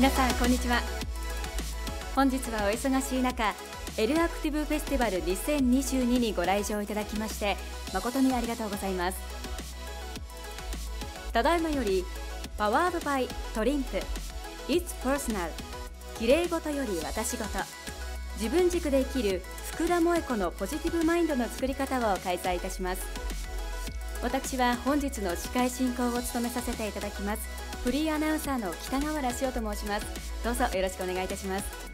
皆さんこんにちは本日はお忙しい中エルアクティブフェスティバル2022にご来場いただきまして誠にありがとうございますただいまよりパワードバイトリンプ It's Personal きれいごとより私ごと自分軸で生きる福田萌子のポジティブマインドの作り方を開催いたします私は本日の司会進行を務めさせていただきますフリーアナウンサーの北川原潮と申しますどうぞよろしくお願いいたします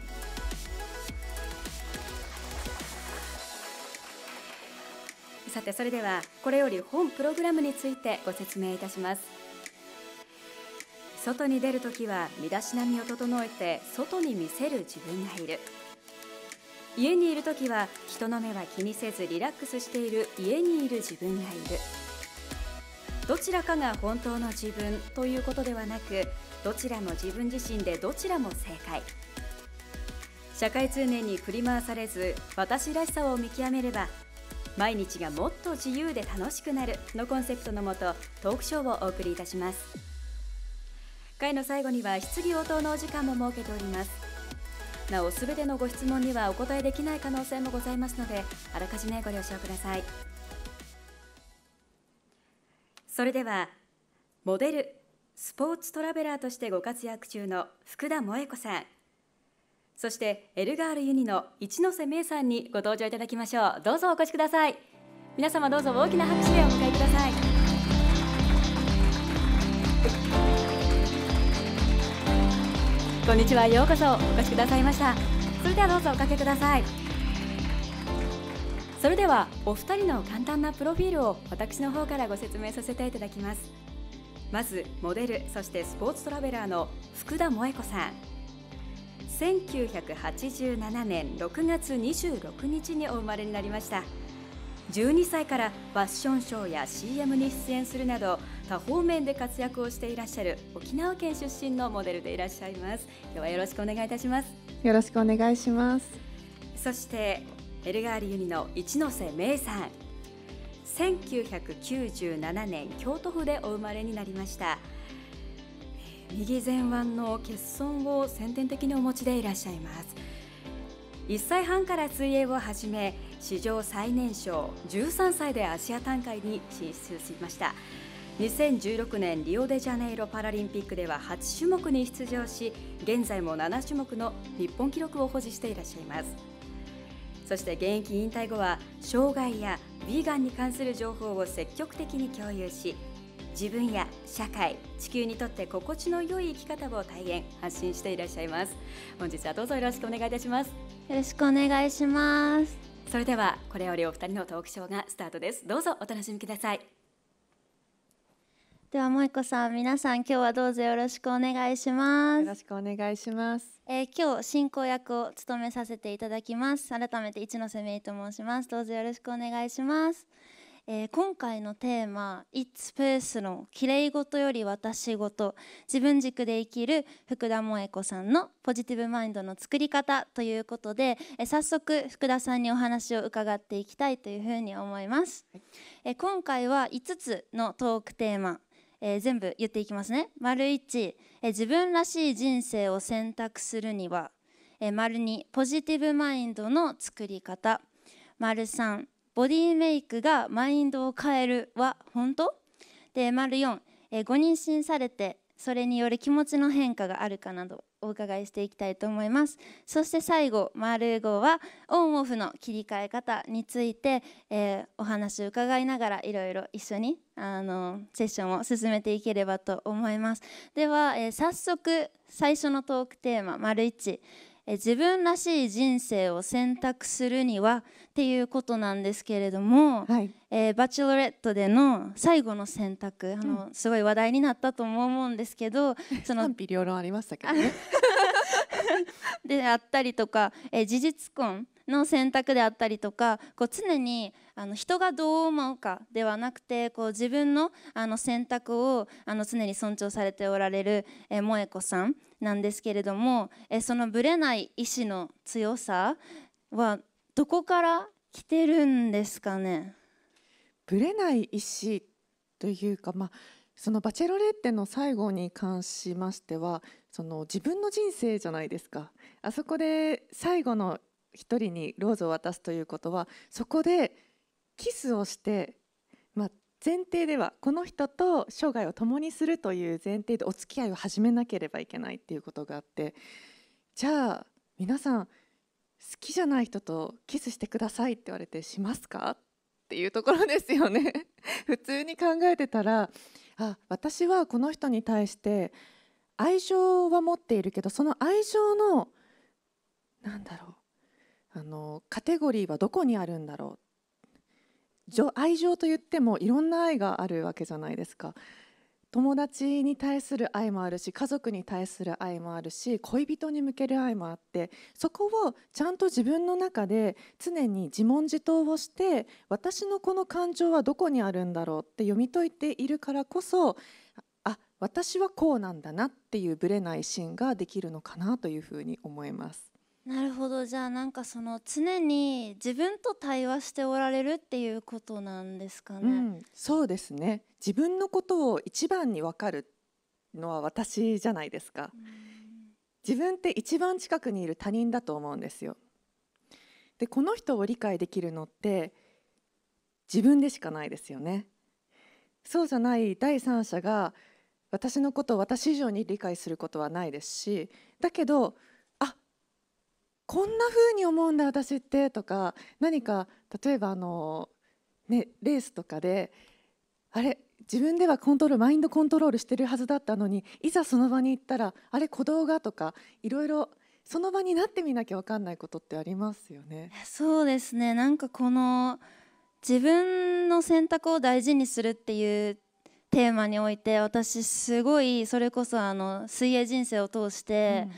さてそれではこれより本プログラムについてご説明いたします外に出るときは身だしなみを整えて外に見せる自分がいる家にいるときは人の目は気にせずリラックスしている家にいる自分がいるどちらかが本当の自分ということではなくどちらも自分自身でどちらも正解社会通念に振り回されず私らしさを見極めれば毎日がもっと自由で楽しくなるのコンセプトのもとトークショーをお送りいたします会の最後には質疑応答のお時間も設けておりますなおすべてのご質問にはお答えできない可能性もございますのであらかじめご了承くださいそれではモデルスポーツトラベラーとしてご活躍中の福田萌子さんそしてエルガールユニの一ノ瀬芽さんにご登場いただきましょうどうぞお越しください皆様どうぞ大きな拍手でお迎えくださいこんにちはようこそお越しくださいましたそれではどうぞおかけくださいそれではお二人の簡単なプロフィールを私の方からご説明させていただきますまずモデルそしてスポーツトラベラーの福田萌子さん1987年6月26日にお生まれになりました12歳からファッションショーや CM に出演するなど多方面で活躍をしていらっしゃる沖縄県出身のモデルでいらっしゃいます今日はよろしくお願いいたしますよろしくお願いしますそしてエルガールユニの一ノ瀬芽さん1997年京都府でお生まれになりました右前腕の欠損を先天的にお持ちでいらっしゃいます1歳半から水泳を始め史上最年少13歳でアジア大会に進出しました2016年リオデジャネイロパラリンピックでは8種目に出場し現在も7種目の日本記録を保持していらっしゃいますそして現役引退後は障害やヴィーガンに関する情報を積極的に共有し自分や社会地球にとって心地の良い生き方を体現発信していらっしゃいます本日はどうぞよろしくお願いいたしますよろしくお願いしますそれではこれよりお二人のトークショーがスタートですどうぞお楽しみくださいでは萌子さん皆さん今日はどうぞよろしくお願いしますよろしくお願いします、えー、今日進行役を務めさせていただきます改めて一ノ瀬芽衣と申しますどうぞよろしくお願いしますえー、今回のテーマ「It's Personal きれい事より私事自分軸で生きる福田萌子さんのポジティブマインドの作り方」ということで、えー、早速福田さんにお話を伺っていきたいというふうに思います、はい、えー、今回は5つのトークテーマえー、全部言っていきますね。丸1、えー、自分らしい人生を選択するには、えー、丸2、ポジティブマインドの作り方、丸3、ボディメイクがマインドを変えるは本当で、丸4、えー、ご妊娠されて、それによる気持ちの変化があるかなど、お伺いしていきたいと思いますそして最後丸5はオンオフの切り替え方について、えー、お話を伺いながらいろいろ一緒にあのセッションを進めていければと思いますでは、えー、早速最初のトークテーマ丸1、え自分らしい人生を選択するにはっていうことなんですけれども、はい、えー、バチェロレットでの最後の選択、うん、あの、すごい話題になったと思うんですけど その賛否両論ありましたけどね。であったりとか、え事実婚の選択であったりとかこう常にあの人がどう思うかではなくてこう自分のあの選択をあの常に尊重されておられる、え萌子さんなんですけれども、えそのぶれない意志の強さはどこから来てるんですかねぶれない意志というか、まあ、その「バチェロレッテ」の最後に関しましてはその自分の人生じゃないですかあそこで最後の一人にローズを渡すということはそこでキスをして、まあ、前提ではこの人と生涯を共にするという前提でお付き合いを始めなければいけないっていうことがあってじゃあ皆さん好きじゃない人とキスしてくださいって言われてしますかっていうところですよね 普通に考えてたらあ私はこの人に対して愛情は持っているけどその愛情のなんだろうあのカテゴリーはどこにあるんだろう愛情といってもいろんな愛があるわけじゃないですか友達に対する愛もあるし家族に対する愛もあるし恋人に向ける愛もあってそこをちゃんと自分の中で常に自問自答をして私のこの感情はどこにあるんだろうって読み解いているからこそあ私はこうなんだなっていうぶれないシーンができるのかなというふうに思います。なるほどじゃあなんかその常に自分と対話しておられるっていうことなんですかね、うん、そうですね自分のことを一番に分かるのは私じゃないですか、自分って一番近くにいる他人だと思うんですよでこの人を理解できるのって自分でしかないですよねそうじゃない第三者が私のことを私以上に理解することはないですしだけどこんな風に思うんだ私ってとか何か例えばあの、ね、レースとかであれ自分ではコントロールマインドコントロールしてるはずだったのにいざその場に行ったらあれ鼓動がとかいろいろその場になってみなきゃ分かんないことってありますよね。そうですねなんかこの自分の選択を大事にするっていうテーマにおいて私すごいそれこそあの水泳人生を通して、うん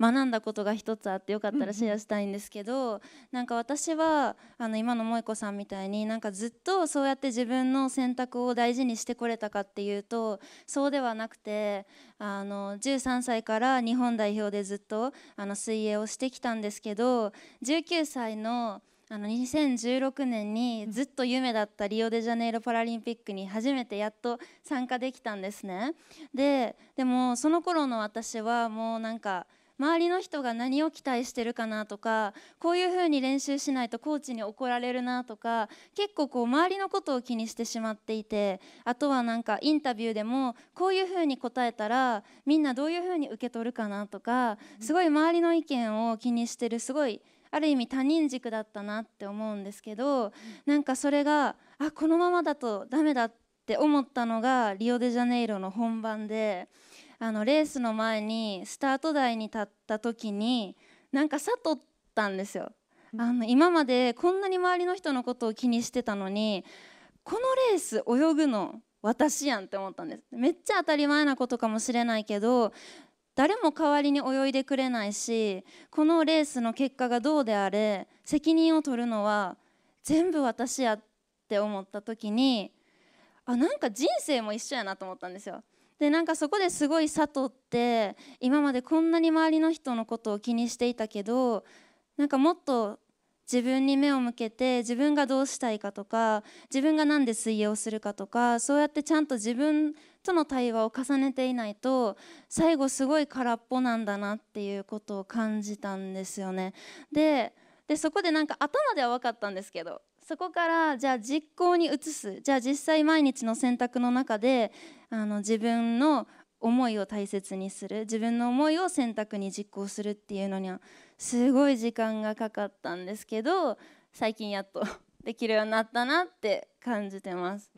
学んだことが一つあってよかったらシェアしたいんですけどなんか私はあの今の萌子さんみたいになんかずっとそうやって自分の選択を大事にしてこれたかっていうとそうではなくてあの13歳から日本代表でずっとあの水泳をしてきたんですけど19歳のあの2016年にずっと夢だったリオデジャネイロパラリンピックに初めてやっと参加できたんですね。ででもその頃の私はもうなんか周りの人が何を期待してるかなとかこういう風に練習しないとコーチに怒られるなとか結構こう周りのことを気にしてしまっていてあとはなんかインタビューでもこういう風に答えたらみんなどういう風に受け取るかなとかすごい周りの意見を気にしてるすごいある意味他人軸だったなって思うんですけどなんかそれがあこのままだとダメだって思ったのがリオデジャネイロの本番で。あのレースの前にスタート台に立った時になんか悟ったんですよ。あの今までこんなに周りの人のことを気にしてたのにこのレース泳ぐの私やんって思ったんですめっちゃ当たり前なことかもしれないけど誰も代わりに泳いでくれないしこのレースの結果がどうであれ責任を取るのは全部私やって思った時にあなんか人生も一緒やなと思ったんですよ。でなんかそこですごい佐藤って今までこんなに周りの人のことを気にしていたけどなんかもっと自分に目を向けて自分がどうしたいかとか自分が何で水泳をするかとかそうやってちゃんと自分との対話を重ねていないと最後すごい空っぽなんだなっていうことを感じたんですよね。でそこでなんか頭では分かったんですけどそこからじゃあ実行に移すじゃあ実際毎日の選択の中であの自分の思いを大切にする自分の思いを選択に実行するっていうのにはすごい時間がかかったんですけど最近やっと できるようになったなって感じてます。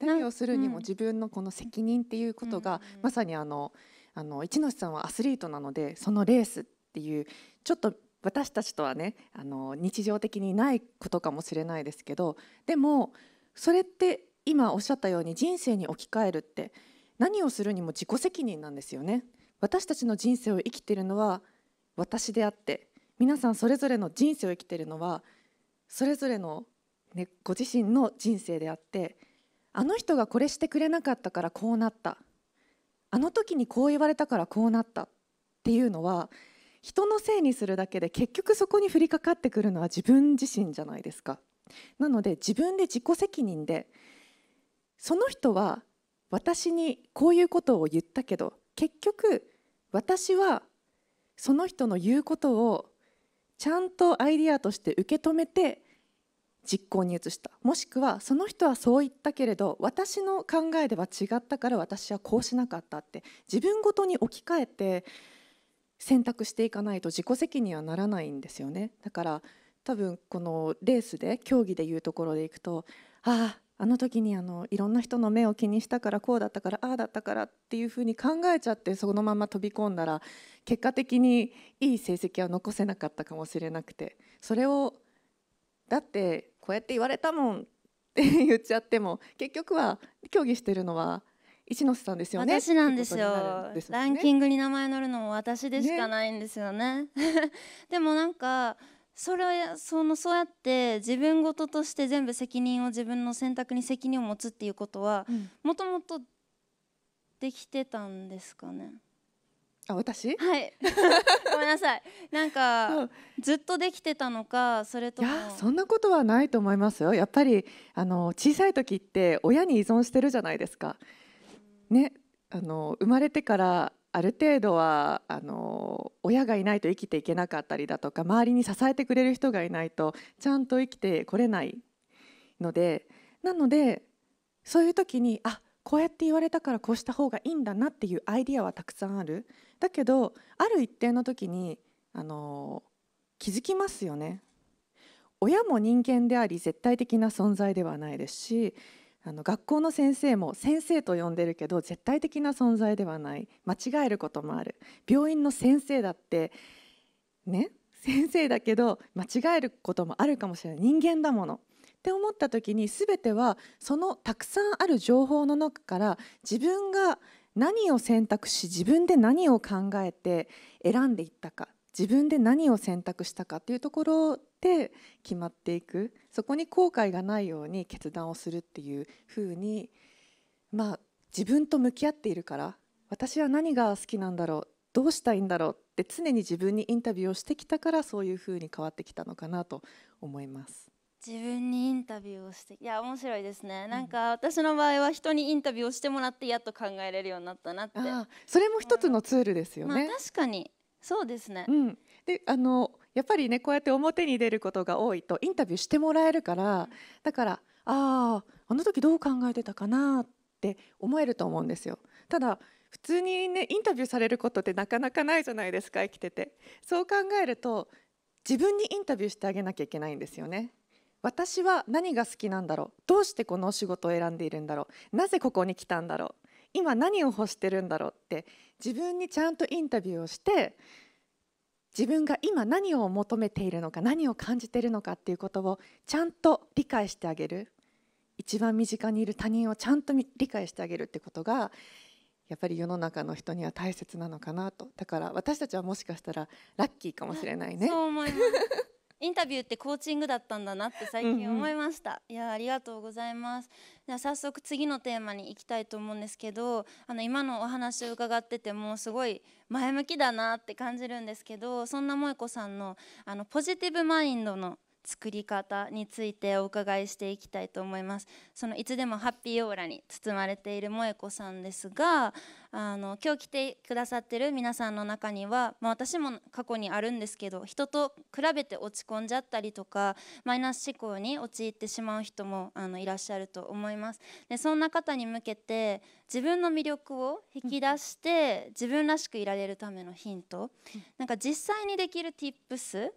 何をするにも自分のこの責任っていうことが、うん、まさにあのあの一ノ瀬さんはアスリートなのでそのレースっていうちょっと私たちとはねあの日常的にないことかもしれないですけどでもそれって今おっしゃったように人生に置き換えるって何をするにも自己責任なんですよね私たちの人生を生きてるのは私であって皆さんそれぞれの人生を生きてるのはそれぞれの、ね、ご自身の人生であってあの人がこれしてくれなかったからこうなったあの時にこう言われたからこうなったっていうのは人のせいにするだけで結局そこに降りかかってくるのは自分自身じゃないですか。なので自分で自己責任でその人は私にこういうことを言ったけど結局私はその人の言うことをちゃんとアイデアとして受け止めて実行に移したもしくはその人はそう言ったけれど私の考えでは違ったから私はこうしなかったって自分ごとに置き換えて選択していかないと自己責任はならないんですよねだから多分このレースで競技でいうところでいくとあああの時にあのいろんな人の目を気にしたからこうだったからああだったからっていうふうに考えちゃってそのまま飛び込んだら結果的にいい成績は残せなかったかもしれなくてそれをだってこうやって言われたもんって言っちゃっても結局は競技してるのは一ノ瀬さんですよね。私なんですよ、ね、ランキングに名前載るのも私でしかないんですよね。ね でもなんかそれはそのそうやって自分ごととして全部責任を自分の選択に責任を持つっていうことはもともとできてたんですかねあ私はい ごめんなさいなんか、ずっとできてたのかそれともいやそんなことはないと思いますよやっぱりあの小さい時って親に依存してるじゃないですか。ね、あの生まれてからある程度はあの親がいないと生きていけなかったりだとか周りに支えてくれる人がいないとちゃんと生きてこれないのでなのでそういう時にあこうやって言われたからこうした方がいいんだなっていうアイディアはたくさんあるだけどある一定の時にあの気づきますよね親も人間であり絶対的な存在ではないですしあの学校の先生も先生と呼んでるけど絶対的な存在ではない間違えることもある病院の先生だってね 先生だけど間違えることもあるかもしれない人間だものって思った時に全てはそのたくさんある情報の中から自分が何を選択し自分で何を考えて選んでいったか自分で何を選択したかっていうところで決まっていくそこに後悔がないように決断をするっていうふうにまあ自分と向き合っているから私は何が好きなんだろうどうしたいんだろうって常に自分にインタビューをしてきたからそういうふうに変わってきたのかなと思います。自分にインタビューをしていや面白いですね、うん、なんか私の場合は人にインタビューをしてもらってやっと考えれるようになったなってそれも一つのツールですよね、まあ、確かにそうですね、うん、であのやっぱりねこうやって表に出ることが多いとインタビューしてもらえるからだからあああの時どう考えてたかなって思えると思うんですよ。ただ普通にねインタビューされることってなかなかないじゃないですか生きててそう考えると自分にインタビューしてあげなきゃいけないんですよね私は何が好きなんだろうどうしてこの仕事を選んでいるんだろうなぜここに来たんだろう今何を欲してるんだろうって自分にちゃんとインタビューをして自分が今何を求めているのか何を感じているのかっていうことをちゃんと理解してあげる一番身近にいる他人をちゃんと理解してあげるってことがやっぱり世の中の人には大切なのかなとだから私たちはもしかしたらラッキーかもしれないね。そう思いますインタビューってコーチングだったんだなって最近思いました。うんうん、いやありがとうございます。では早速次のテーマに行きたいと思うんですけど、あの今のお話を伺っててもすごい前向きだなって感じるんですけど、そんな萌子さんのあのポジティブマインドの作り方についてお伺いしていきたいと思いますそのいつでもハッピーオーラに包まれている萌子さんですがあの今日来てくださってる皆さんの中には、まあ、私も過去にあるんですけど人と比べて落ち込んじゃったりとかマイナス思考に陥ってしまう人もあのいらっしゃると思いますでそんな方に向けて自分の魅力を引き出して自分らしくいられるためのヒントなんか実際にできる Tips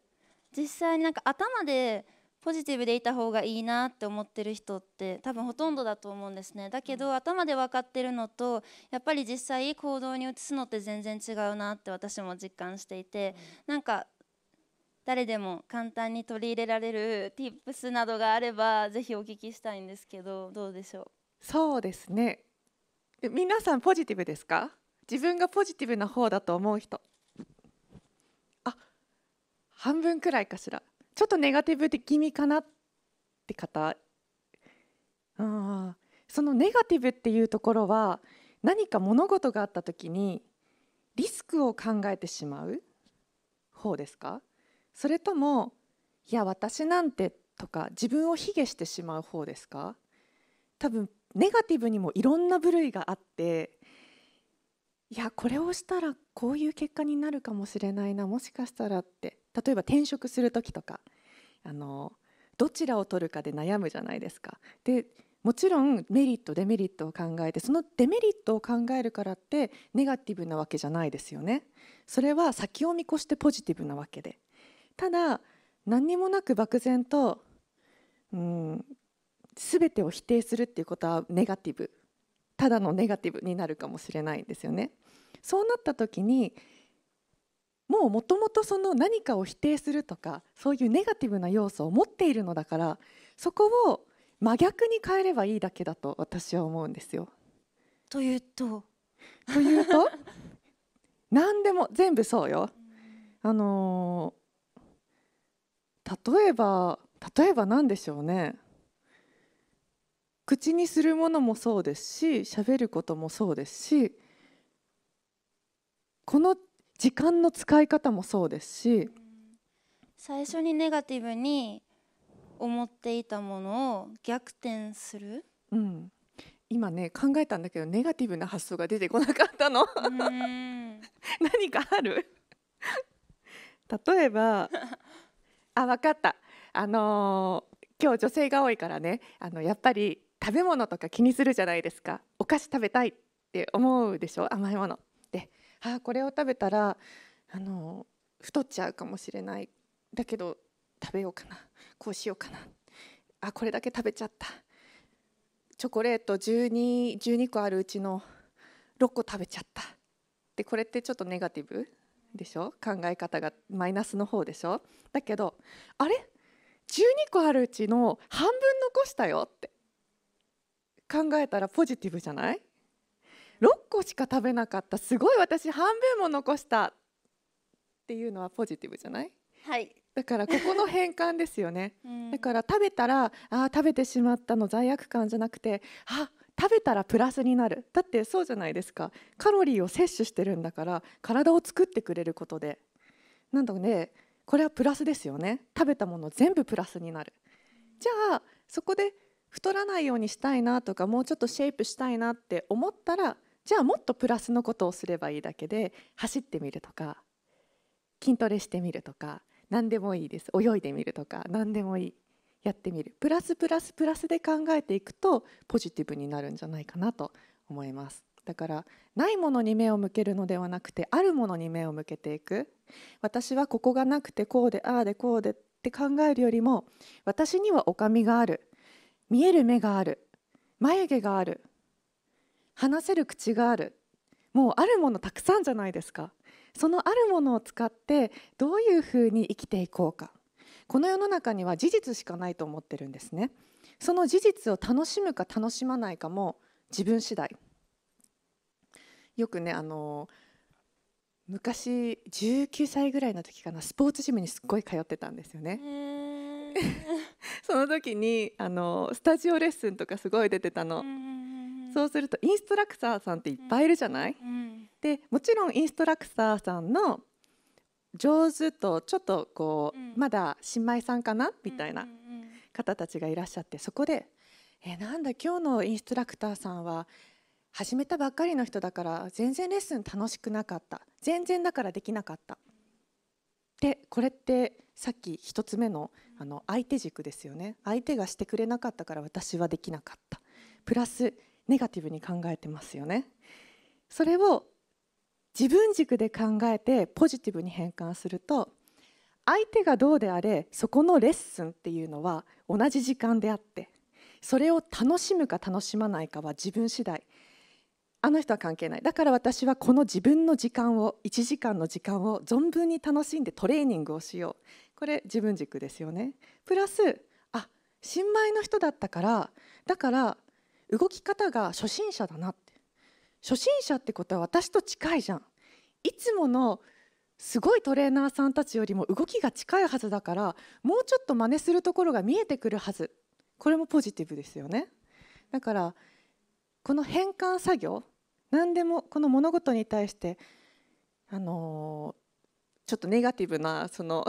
実際になんか頭でポジティブでいた方がいいなって思ってる人って多分ほとんどだと思うんですねだけど、頭で分かってるのとやっぱり実際行動に移すのって全然違うなって私も実感していて、なんか誰でも簡単に取り入れられる tips などがあればぜひお聞きしたいんですけどどうでしょうそうですね皆さんポジティブですか自分がポジティブな方だと思う人半分くらいかしらちょっとネガティブ気味かなって方あそのネガティブっていうところは何か物事があった時にリスクを考えてしまう方ですかそれともいや私なんてとか自分を卑下してしまう方ですか多分ネガティブにもいろんな部類があっていやこれをしたらこういう結果になるかもしれないなもしかしたらって例えば転職する時とかあのどちらを取るかで悩むじゃないですか。でもちろんメリットデメリットを考えてそのデメリットを考えるからってネガティブなわけじゃないですよね。それは先を見越してポジティブなわけで。ただ何にもなく漠然とうん全てを否定するっていうことはネガティブただのネガティブになるかもしれないんですよね。そうなった時にもうもともとその何かを否定するとかそういうネガティブな要素を持っているのだからそこを真逆に変えればいいだけだと私は思うんですよ。というとというと 何でも全部そうよ。あのー、例えば例えば何でしょうね口にするものもそうですし喋ることもそうですしこの時間の使い方もそうですし最初にネガティブに思っていたものを逆転する、うん、今ね考えたんだけどネガティブな発想が出てこなかったの 何かある例えばあ分かったあのー、今日女性が多いからねあのやっぱり食べ物とか気にするじゃないですかお菓子食べたいって思うでしょ甘いものであこれを食べたらあの太っちゃうかもしれないだけど食べようかなこうしようかなあこれだけ食べちゃったチョコレート 12, 12個あるうちの6個食べちゃったでこれってちょっとネガティブでしょ考え方がマイナスの方でしょだけどあれ12個あるうちの半分残したよって考えたらポジティブじゃない個しか食べなかったすごい私半分も残したっていうのはポジティブじゃないはいだからここの変換ですよね、うん、だから食べたらあ食べてしまったの罪悪感じゃなくてあ食べたらプラスになるだってそうじゃないですかカロリーを摂取してるんだから体を作ってくれることでなんだろうねこれはプラスですよね食べたもの全部プラスになるじゃあそこで太らないようにしたいなとかもうちょっとシェイプしたいなって思ったらじゃあもっとプラスのことをすればいいだけで走ってみるとか筋トレしてみるとか何でもいいです泳いでみるとか何でもいいやってみるプラスプラスプラスで考えていくとポジティブになるんじゃないかなと思いますだからないものに目を向けるのではなくてあるものに目を向けていく私はここがなくてこうでああでこうでって考えるよりも私にはおかみがある見える目がある眉毛がある話せる口があるもうあるものたくさんじゃないですかそのあるものを使ってどういうふうに生きていこうかこの世の中には事実しかないと思ってるんですねその事実を楽しむか楽しまないかも自分次第よくねあの昔19歳ぐらいの時かなスポーツジムにすっごい通ってたんですよね。その時にあのスタジオレッスンとかすごい出てたの。そうするとインストラクターさんっていっぱいいるじゃない、でもちろんインストラクターさんの上手とちょっとこう、まだ新米さんかなみたいな方たちがいらっしゃってそこで「えなんだ今日のインストラクターさんは始めたばっかりの人だから全然レッスン楽しくなかった全然だからできなかった」でこれってさっき1つ目のあの相手軸ですよね相手がしてくれなかったから私はできなかったプラスネガティブに考えてますよねそれを自分軸で考えてポジティブに変換すると相手がどうであれそこのレッスンっていうのは同じ時間であってそれを楽しむか楽しまないかは自分次第あの人は関係ないだから私はこの自分の時間を1時間の時間を存分に楽しんでトレーニングをしようこれ自分軸ですよねプラスあ新米の人だったからだから動き方が初心者だなって初心者ってことは私と近いじゃんいつものすごいトレーナーさんたちよりも動きが近いはずだからもうちょっと真似するところが見えてくるはずこれもポジティブですよねだからこの変換作業何でもこの物事に対してあのー、ちょっとネガティブなその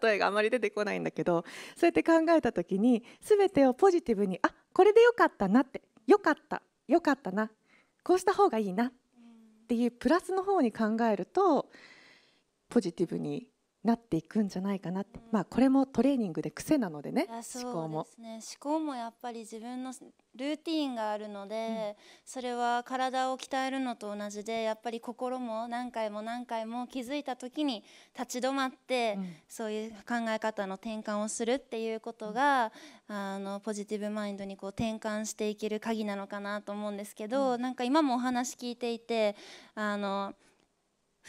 例えがあまり出てこないんだけどそうやって考えた時に全てをポジティブにあこれでよかったなってよかったよかったなこうした方がいいなっていうプラスの方に考えるとポジティブになっていくんじゃないかなって、まあこれもトレーニングで癖なのでね、思考も、ね、思考もやっぱり自分のルーティンがあるので、うん、それは体を鍛えるのと同じでやっぱり心も何回も何回も気づいた時に立ち止まって、うん、そういう考え方の転換をするっていうことが、うん、あのポジティブマインドにこう転換していける鍵なのかなと思うんですけど、うん、なんか今もお話聞いていてあの。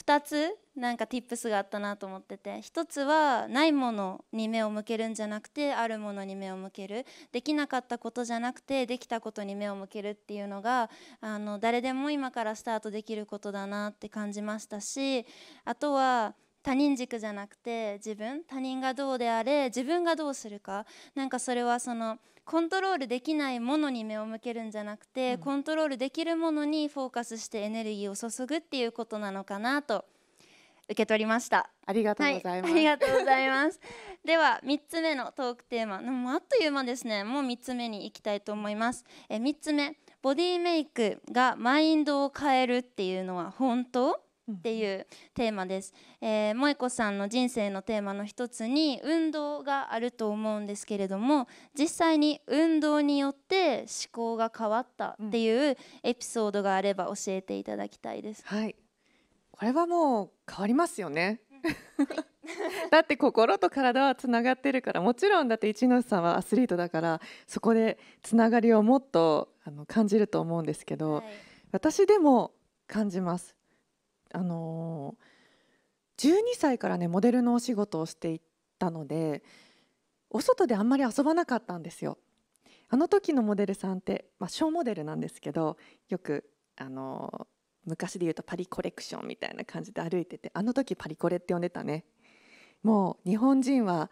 2つなんか tips があったなと思ってて1つはないものに目を向けるんじゃなくてあるものに目を向けるできなかったことじゃなくてできたことに目を向けるっていうのがあの誰でも今からスタートできることだなって感じましたしあとは他人軸じゃなくて自分他人がどうであれ自分がどうするかなんかそれはその。コントロールできないものに目を向けるんじゃなくて、うん、コントロールできるものにフォーカスしてエネルギーを注ぐっていうことなのかなと受け取りましたありがとうございます、はい、ありがとうございます では3つ目のトークテーマもうあっという間ですねもう3つ目に行きたいと思いますえ3つ目ボディメイクがマインドを変えるっていうのは本当っていうテーマです、えー、萌子さんの人生のテーマの一つに運動があると思うんですけれども実際に運動によって思考が変わったっていうエピソードがあれば教えていただきたいです、うん、はいこれはもう変わりますよね、うんはい だって心と体はつながってるからもちろんだって一ノ瀬さんはアスリートだからそこでつながりをもっとあの感じると思うんですけど、はい、私でも感じますあのー、12歳からねモデルのお仕事をしていたのでお外であんまり遊ばなかったんですよ。あの時のモデルさんって、まあ、小モデルなんですけどよく、あのー、昔で言うとパリコレクションみたいな感じで歩いててあの時パリコレって呼んでたね。もう日本人は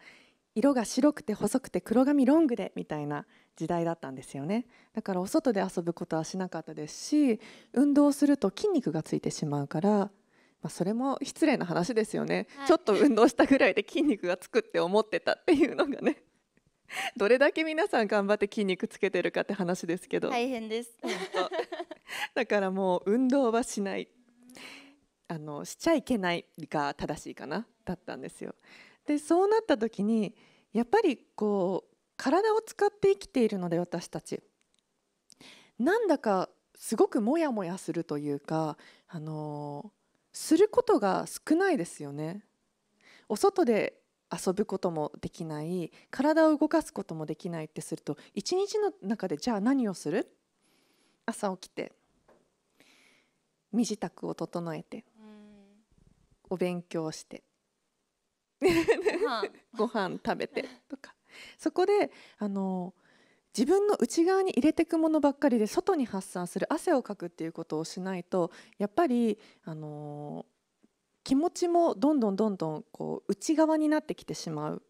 色が白くて細くて黒髪ロングでみたいな時代だったんですよねだからお外で遊ぶことはしなかったですし運動すると筋肉がついてしまうから、まあ、それも失礼な話ですよね、はい、ちょっと運動したぐらいで筋肉がつくって思ってたっていうのがね どれだけ皆さん頑張って筋肉つけてるかって話ですけど大変です だからもう運動はしないあのしちゃいけないが正しいかなだったんですよでそうなった時にやっぱりこう体を使って生きているので私たちなんだかすごくモヤモヤするというか、あのすることが少ないですよね。お外で遊ぶこともできない体を動かすこともできないってすると一日の中でじゃあ何をする朝起きて身支度を整えてお勉強して ご飯食べてとかそこであの自分の内側に入れていくものばっかりで外に発散する汗をかくっていうことをしないとやっぱりあの気持ちもどんどんどんどんこう内側になってきてしまう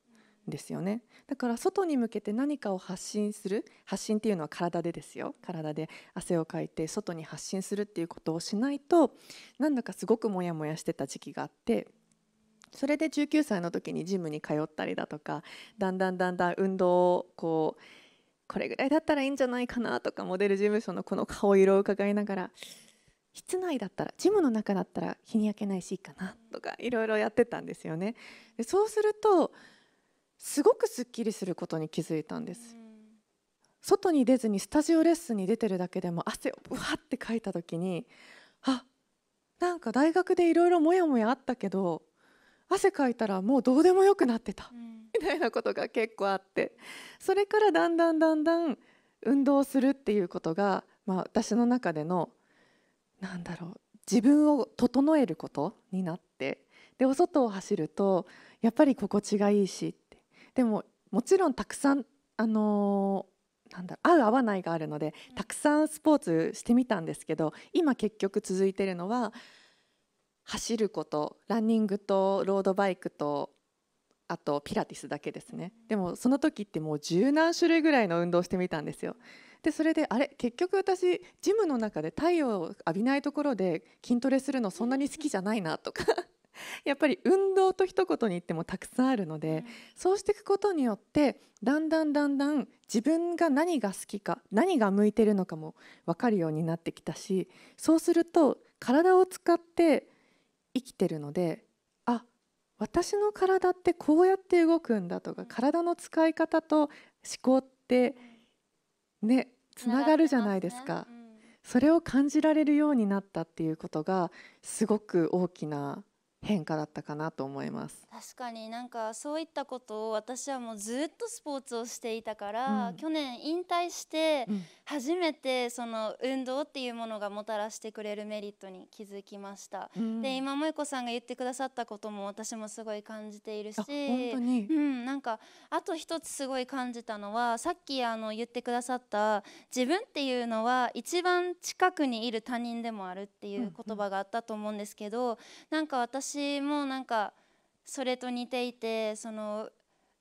んですよねだから外に向けて何かを発信する発信っていうのは体でですよ体で汗をかいて外に発信するっていうことをしないとなんだかすごくモヤモヤしてた時期があってそれで19歳の時にジムに通ったりだとかだんだんだんだん運動をこうこれぐらいだったらいいんじゃないかなとかモデル事務所のこの顔色を伺いながら室内だったらジムの中だったら日に焼けないしいいかなとかいろいろやってたんですよねでそうするとすごくすっきりすることに気づいたんです外に出ずにスタジオレッスンに出てるだけでも汗をぶわってかいた時にあなんか大学でいろいろモヤモヤあったけど汗かいたらもうどうでもよくなってた、みたいなことが結構あってそれからだんだんだんだん運動するっていうことが、まあ、私の中でのなんだろう自分を整えることになってでお外を走るとやっぱり心地がいいしってでももちろんたくさん、あのー、なんだ合う合わないがあるのでたくさんスポーツしてみたんですけど今結局続いてるのは走ることランニングとロードバイクとあとピラティスだけですねでもその時ってもう十何種類ぐらいの運動をしてみたんですよでそれであれ結局私ジムの中で太陽を浴びないところで筋トレするのそんなに好きじゃないなとか やっぱり運動と一言に言ってもたくさんあるので、そうしていくことによってだんだんだんだん自分が何が好きか何が向いてるのかも分かるようになってきたしそうすると体を使って生きてるのであ私の体ってこうやって動くんだとか体の使い方と思考ってねつながるじゃないですか、ねうん、それを感じられるようになったっていうことがすごく大きな変化だったかなと思います確かになんかそういったことを私はもうずっとスポーツをしていたから、うん、去年引退して、うん初めてその運動っていうものがもたらしてくれるメリットに気づきました、うん、で今萌子さんが言ってくださったことも私もすごい感じているしうん、なんかあと一つすごい感じたのはさっきあの言ってくださった自分っていうのは一番近くにいる他人でもあるっていう言葉があったと思うんですけど、うんうん、なんか私もなんかそれと似ていてその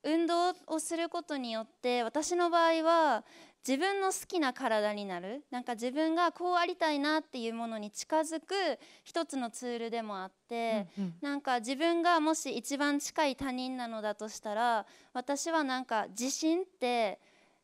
運動をすることによって私の場合は自分の好きな体になるなんか自分がこうありたいなっていうものに近づく一つのツールでもあって、うんうん、なんか自分がもし一番近い他人なのだとしたら私はなんか自信って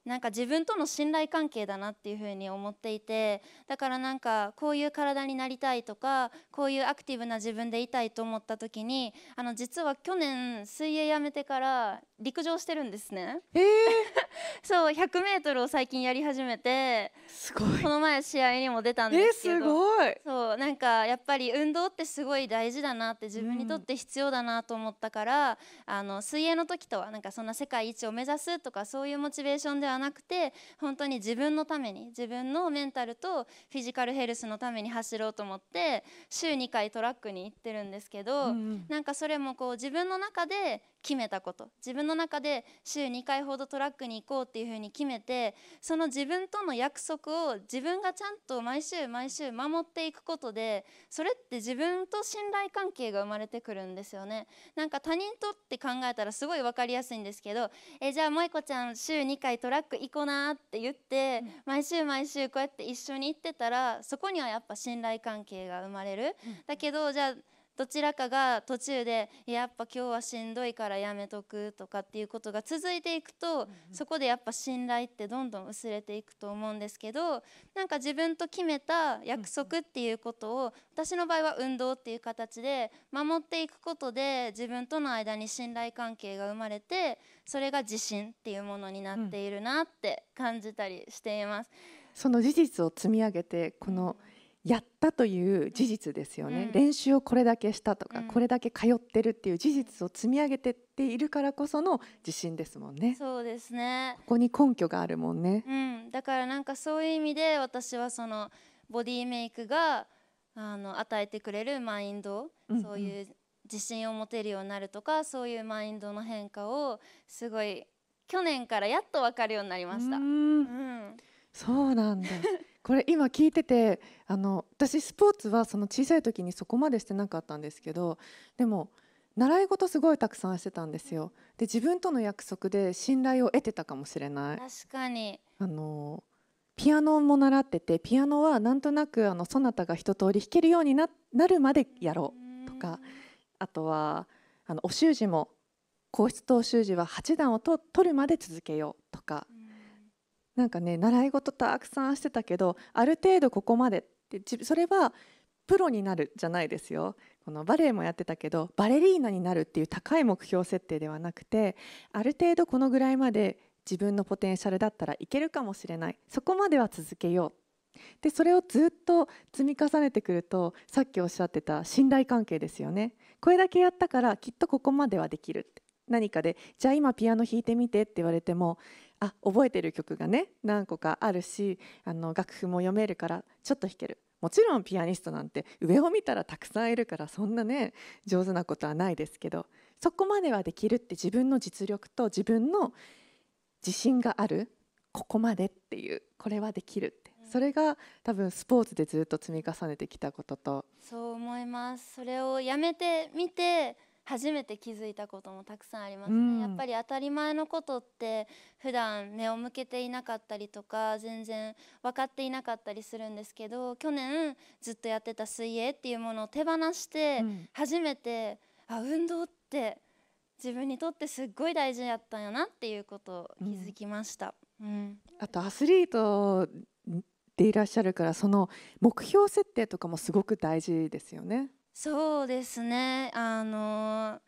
なんか自分との信頼関係だなっていうふうに思っていてだからなんかこういう体になりたいとかこういうアクティブな自分でいたいと思った時にあの実は去年水泳やめてから陸上してるんですね。えー、そう100メートルを最近やり始めて、すごい。この前試合にも出たんですけど、えー、すごい。そうなんかやっぱり運動ってすごい大事だなって自分にとって必要だなと思ったから、うん、あの水泳の時とはなんかそんな世界一を目指すとかそういうモチベーションではなくて、本当に自分のために自分のメンタルとフィジカルヘルスのために走ろうと思って週2回トラックに行ってるんですけど、うん、なんかそれもこう自分の中で決めたこと自分の中で週2回ほどトラックに行こうっていうふうに決めてその自分との約束を自分がちゃんと毎週毎週守っていくことでそれって自分と信頼関係が生まれてくるんですよねなんか他人とって考えたらすごい分かりやすいんですけどえじゃあ萌子ちゃん週2回トラック行こなって言って、毎週毎週こうやって一緒に行ってたらそこにはやっぱ信頼関係が生まれる、だけどじゃあどちらかが途中でやっぱ今日はしんどいからやめとくとかっていうことが続いていくとそこでやっぱ信頼ってどんどん薄れていくと思うんですけどなんか自分と決めた約束っていうことを私の場合は運動っていう形で守っていくことで自分との間に信頼関係が生まれてそれが自信っていうものになっているなって感じたりしています。その事実を積み上げてこの、うんやったという事実ですよね、うん、練習をこれだけしたとか、うん、これだけ通ってるっていう事実を積み上げてっているからこその自信ですもんねそうですねここに根拠があるもんね、うん、だからなんかそういう意味で私はそのボディメイクがあの与えてくれるマインド、うんうん、そういう自信を持てるようになるとかそういうマインドの変化をすごい去年からやっと分かるようになりました。うんそうなんだこれ今聞いててあの私スポーツはその小さい時にそこまでしてなかったんですけどでも習い事すごいたくさんしてたんですよで自分との約束で信頼を得てたかもしれない確かにあのピアノも習っててピアノはなんとなくあのそなたが一通り弾けるようにななるまでやろうとかあとはあのお習字も皇室とお習字は8段をと取るまで続けようとかなんかね習い事たくさんしてたけどある程度ここまでってそれはプロになるじゃないですよこのバレエもやってたけどバレリーナになるっていう高い目標設定ではなくてある程度このぐらいまで自分のポテンシャルだったらいけるかもしれないそこまでは続けようでそれをずっと積み重ねてくるとさっきおっしゃってた信頼関係ですよねこれだけやったからきっとここまではできるって何かでじゃあ今ピアノ弾いてみてって言われてもあ覚えてる曲がね何個かあるしあの楽譜も読めるからちょっと弾けるもちろんピアニストなんて上を見たらたくさんいるからそんなね上手なことはないですけどそこまではできるって自分の実力と自分の自信があるここまでっていうこれはできるってそれが多分スポーツでずっと積み重ねてきたこととそう思いますそれをやめてみて初めて気づいたこともたくさんありますね、うん、やっぱり当たり前のことって普段目を向けていなかったりとか全然分かっていなかったりするんですけど去年ずっとやってた水泳っていうものを手放して初めて、うん、あ運動って自分にとってすっごい大事やったんやなっていうことを気づきました。うん、うん、あとアスリートでいらっしゃるからその目標設定とかもすごく大事ですよね。そうですねあの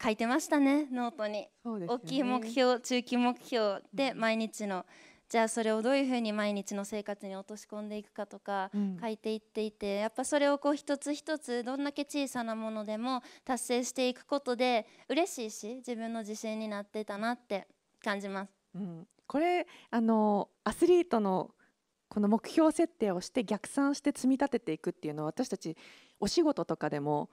書いてましたねノートに、ね、大きい目標中期目標で毎日の、じゃあそれをどういうふうに毎日の生活に落とし込んでいくかとか書いていっていて、やっぱそれをこう一つ一つどんだけ小さなものでも達成していくことで嬉しいし自分の自信になってたなって感じます。うん、これあのアスリートのこの目標設定をして逆算して積み立てていくっていうのは私たちお仕事とかでも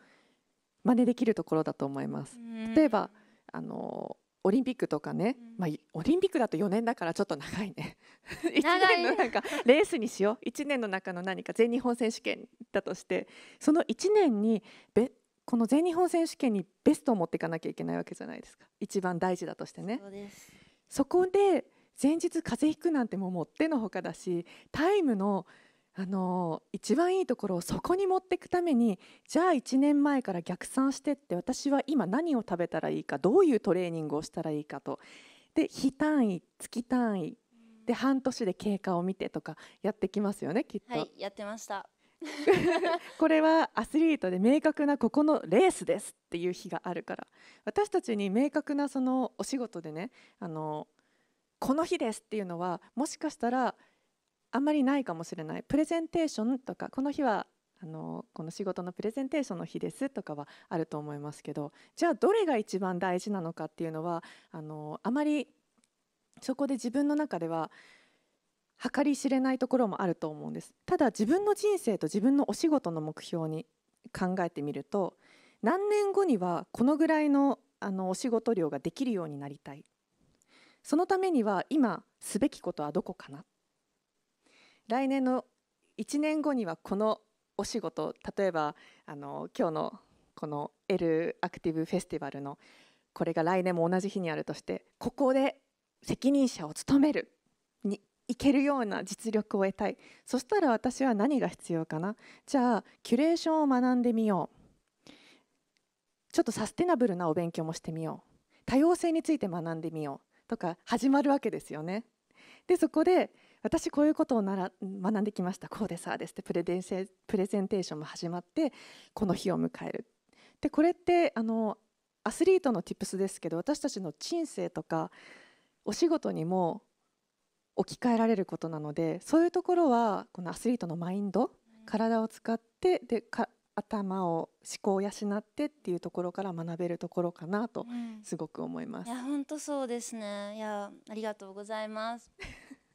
真似できるところだと思います。例えばあのオリンピックとかね、まあ、オリンピックだと4年だからちょっと長いね1年のなんかレースにしよう1年の中の何か全日本選手権だとしてその1年にべこの全日本選手権にベストを持っていかなきゃいけないわけじゃないですか一番大事だとしてね。そこで前日風邪ひくなんてももってのほかだしタイムのあの一番いいところをそこに持っていくためにじゃあ1年前から逆算してって私は今何を食べたらいいかどういうトレーニングをしたらいいかとで日単位月単位で半年で経過を見てとかやってきますよねきっと。はいやってました これはアスリートで明確なここのレースですっていう日があるから私たちに明確なそのお仕事でねあのこの日ですっていうのはもしかしたらあんまりないかもしれないプレゼンテーションとかこの日はあのこの仕事のプレゼンテーションの日ですとかはあると思いますけどじゃあどれが一番大事なのかっていうのはあのあまりそこで自分の中では計り知れないところもあると思うんですただ自分の人生と自分のお仕事の目標に考えてみると何年後にはこのぐらいのあのお仕事量ができるようになりたいそのためには今すべきことはどこかな来年の1年後にはこのお仕事例えばあの今日のこの L アクティブフェスティバルのこれが来年も同じ日にあるとしてここで責任者を務めるにいけるような実力を得たいそしたら私は何が必要かなじゃあキュレーションを学んでみようちょっとサステナブルなお勉強もしてみよう多様性について学んでみようとか始まるわけですよね。でそこで私こういうことをなら学んできましたこうでさあですってプレプレゼンテーションも始まってこの日を迎える。でこれってあのアスリートの tips ですけど私たちの人生とかお仕事にも置き換えられることなのでそういうところはこのアスリートのマインド体を使ってでか頭を思考養ってっていうところから学べるところかなとすごく思います。うん、いや本当そうですね。いやありがとうございます。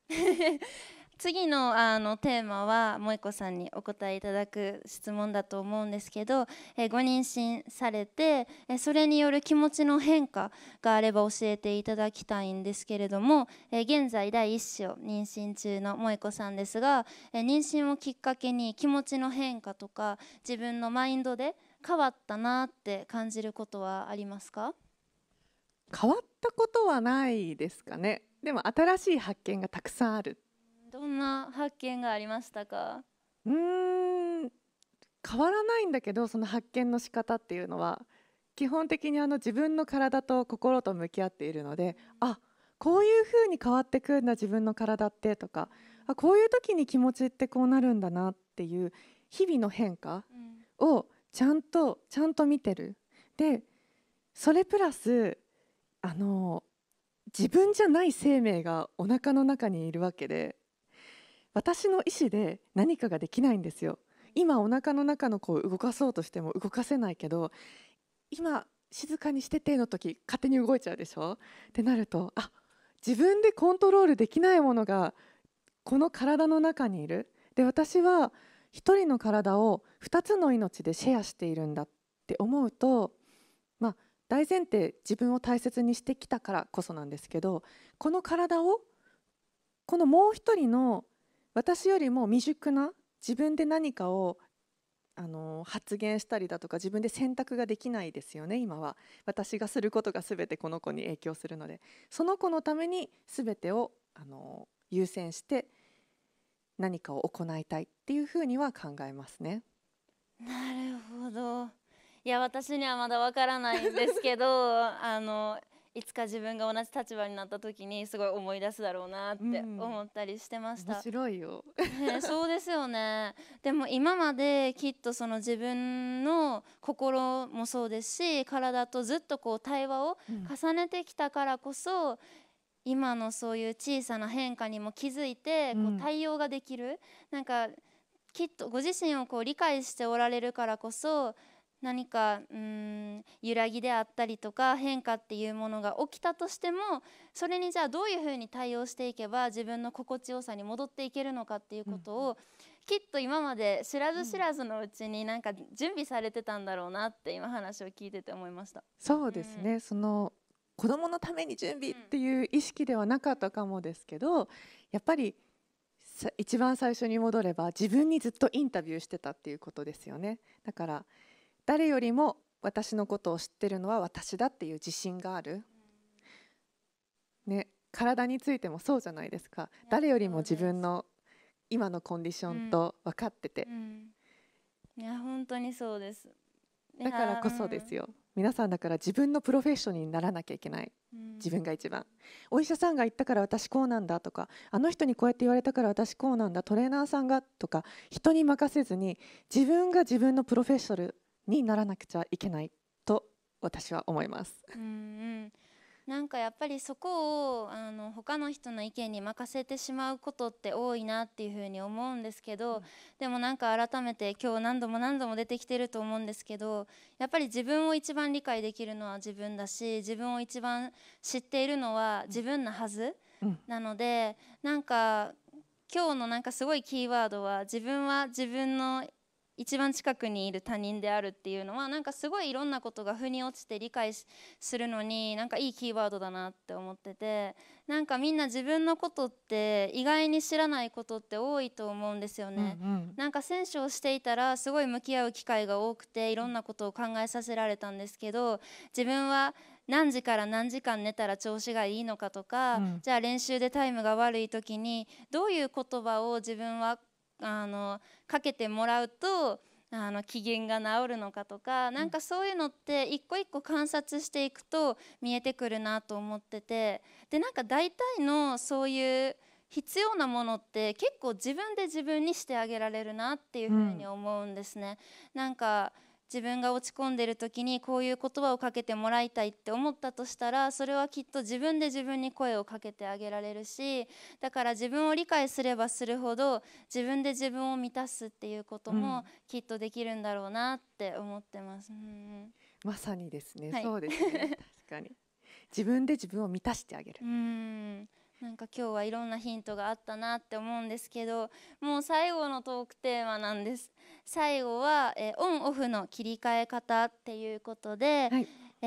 次のあのテーマは萌子さんにお答えいただく質問だと思うんですけど、えご妊娠されて、えそれによる気持ちの変化があれば教えていただきたいんですけれども、え現在第1子を妊娠中の萌子さんですが、え妊娠をきっかけに気持ちの変化とか自分のマインドで変わったなって感じることはありますか変わったことはないですかねでも新しい発見がたくさんあるどんな発見がありましたかうん変わらないんだけどその発見の仕方っていうのは基本的にあの自分の体と心と向き合っているので、うん、あこういうふうに変わってくんだ自分の体ってとかあこういう時に気持ちってこうなるんだなっていう日々の変化をちゃんとちゃんと見てる。でそれプラスあの自分じゃない生命がおなかの中にいるわけで私の意思で何かができないんですよ今お腹の中の子を動かそうとしても動かせないけど今静かにしてての時勝手に動いちゃうでしょってなるとあ自分でコントロールできないものがこの体の中にいるで私は一人の体を2つの命でシェアしているんだって思うと、まあ、大前提自分を大切にしてきたからこそなんですけどこの体をこのもう一人の私よりも未熟な自分で何かをあの発言したりだとか自分で選択ができないですよね今は私がすることが全てこの子に影響するのでその子のために全てをあの優先して何かを行いたいっていうふうには考えますね。なるほどいや私にはまだわからないんですけど あのいつか自分が同じ立場になった時にすごい思い出すだろうなって思ったりしてました、うん、面白いよ、ね、そうですよねでも今まできっとその自分の心もそうですし体とずっとこう対話を重ねてきたからこそ、うん今のそういう小さな変化にも気づいてこう対応ができる、うん、なんかきっとご自身をこう理解しておられるからこそ何かうん揺らぎであったりとか変化っていうものが起きたとしてもそれにじゃあどういうふうに対応していけば自分の心地よさに戻っていけるのかっていうことを、きっと今まで知らず知らずのうちになんか準備されてたんだろうなって今話を聞いてて思いました。そうですね、うん、その子どものために準備っていう意識ではなかったかもですけどやっぱり一番最初に戻れば自分にずっとインタビューしてたっていうことですよねだから誰よりも私のことを知ってるのは私だっていう自信がある、ね、体についてもそうじゃないですか誰よりも自分の今のコンディションと分かってて、うんうん、いや本当にそうですだからこそですよ、うん、皆さんだから自分のプロフェッショナルにならなきゃいけない、自分が一番お医者さんが言ったから私こうなんだとかあの人にこうやって言われたから私こうなんだトレーナーさんがとか人に任せずに自分が自分のプロフェッショナルにならなくちゃいけないと私は思います。うん、うんなんかやっぱりそこをあの他の人の意見に任せてしまうことって多いなっていうふうに思うんですけど、でもなんか改めて今日何度も何度も出てきてると思うんですけどやっぱり自分を一番理解できるのは自分だし自分を一番知っているのは自分なはず、なのでなんか今日のなんかすごいキーワードは自分は自分の一番近くにいる他人であるっていうのはなんかすごいいろんなことが腑に落ちて理解するのになんかいいキーワードだなって思っててなんかみんな自分のことって意外に知らないことって多いと思うんですよね。うんうん、なんか選手をしていたらすごい向き合う機会が多くていろんなことを考えさせられたんですけど自分は何時から何時間寝たら調子がいいのかとか、うん、じゃあ練習でタイムが悪い時にどういう言葉を自分はあのかけてもらうとあの機嫌が治るのかとかなんかそういうのって一個一個観察していくと見えてくるなと思っててでなんか大体のそういう必要なものって結構自分で自分にしてあげられるなっていうふに思うんですね。うん、なんか自分が落ち込んでる時にこういう言葉をかけてもらいたいって思ったとしたらそれはきっと自分で自分に声をかけてあげられるしだから自分を理解すればするほど自分で自分を満たすっていうこともきっとできるんだろうなって思ってます。うん、まさにですね、はい、そうですね 確かに自分で自分を満たしてあげる。うんなんか今日はいろんなヒントがあったなって思うんですけどもう最後のトークテーマなんです最後は、えー、オンオフの切り替え方っていうことで、はい、え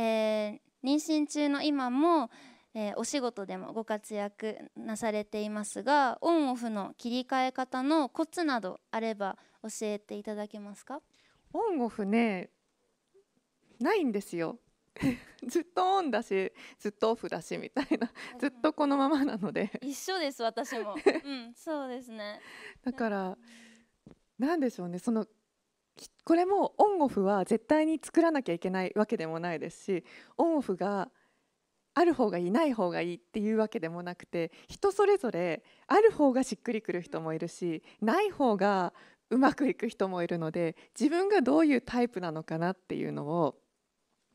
ー、妊娠中の今も、えー、お仕事でもご活躍なされていますがオンオフの切り替え方のコツなどあれば教えていただけますかオンオフねないんですよ ずっとオンだしずっとオフだしみたいなずっとこのままなので一緒です私も、うん、そうですね だから、なんでしょうねそのこれもオンオフは絶対に作らなきゃいけないわけでもないですしオンオフがある方がいいない方がいいっていうわけでもなくて人それぞれある方がしっくりくる人もいるしない方がうまくいく人もいるので自分がどういうタイプなのかなっていうのを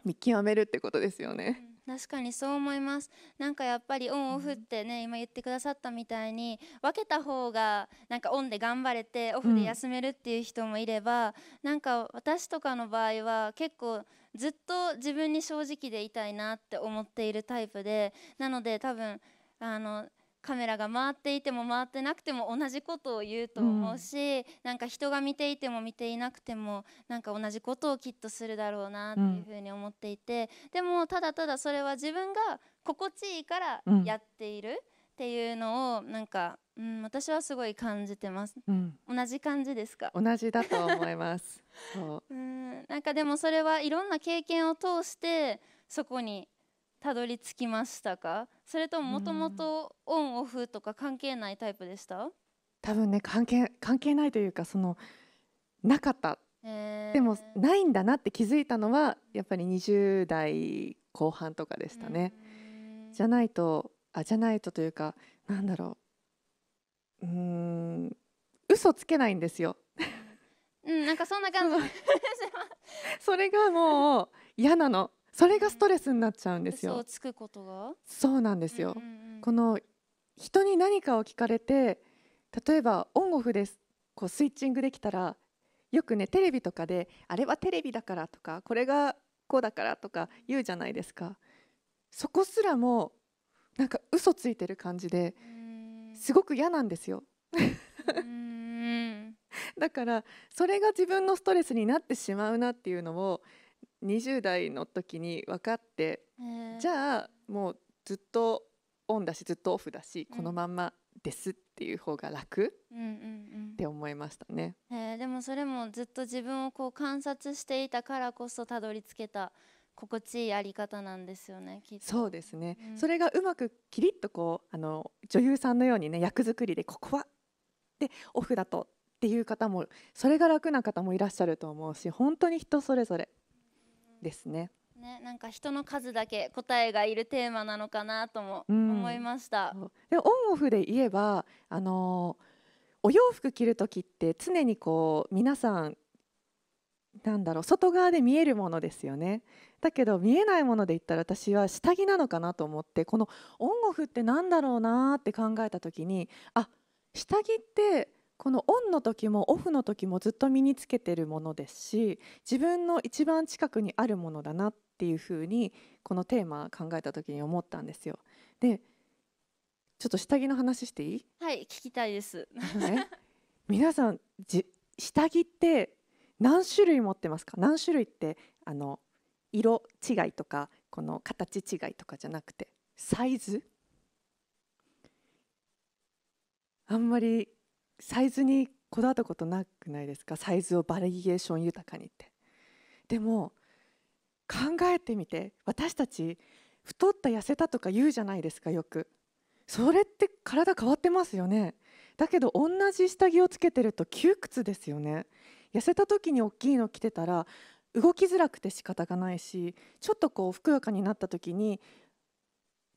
見極めるってことですよね。確かにそう思いますなんかやっぱりオンオフってね、うん、今言ってくださったみたいに分けた方がなんかオンで頑張れてオフで休めるっていう人もいれば、うん、なんか私とかの場合は結構ずっと自分に正直でいたいなって思っているタイプでなので多分あのカメラが回っていても回ってなくても同じことを言うと思うし、うん、なんか人が見ていても見ていなくてもなんか同じことをきっとするだろうなっていうふうに思っていて、うん、でもただただそれは自分が心地いいからやっているっていうのをなんか、うん、私はすごい感じてます、うん、同じ感じですか同じだと思います うんなんかでもそれはいろんな経験を通してそこにたどり着きましたかそれとももともとオンオフとか関係ないタイプでした多分ね関係関係ないというかそのなかった、えー、でもないんだなって気づいたのはやっぱり20代後半とかでしたね。じゃないとあじゃないとというかなんだろううん嘘つけないんですよ。うん、なんかそんな感じ それがもう嫌なのそれがストレスになっちゃうんですよ。つくことがそうなんですよ、この人に何かを聞かれて例えばオンオフですこうスイッチングできたらよくねテレビとかであれはテレビだからとかこれがこうだからとか言うじゃないですかそこすらもなんか嘘ついてる感じですごく嫌なんですよ だからそれが自分のストレスになってしまうなっていうのを20代の時に分かって、じゃあもうずっとオンだしずっとオフだし、うん、このまんまですっていう方が楽、うんうんうん、って思いましたね、えー、でもそれもずっと自分をこう観察していたからこそたどり着けた心地いいやり方なんですよねそうですね、うん、それがうまくきりっとこうあの女優さんのようにね役作りでここはでオフだとっていう方もそれが楽な方もいらっしゃると思うし本当に人それぞれですね。ね、なんか人の数だけ答えがいるテーマなのかなとも思いました。うん、でオンオフで言えばあのお洋服着る時って常にこう皆さんなんだろう外側で見えるものですよねだけど見えないもので言ったら私は下着なのかなと思ってこのオンオフって何だろうなって考えた時にあ下着ってこのオンの時もオフの時もずっと身につけてるものですし自分の一番近くにあるものだなっていうふうにこのテーマ考えた時に思ったんですよ。でちょっと下着の話していいはい聞きたいです。ね、皆さんじ下着って何種類持ってますか何種類ってあの色違いとかこの形違いとかじゃなくてサイズあんまりサイズにこだわったことなくないですかサイズをバリエーション豊かにってでも考えてみて私たち太った痩せたとか言うじゃないですかよくそれって体変わってますよねだけど同じ下着をつけてると窮屈ですよね痩せた時に大きいの着てたら動きづらくて仕方がないしちょっとこうふくよかになった時に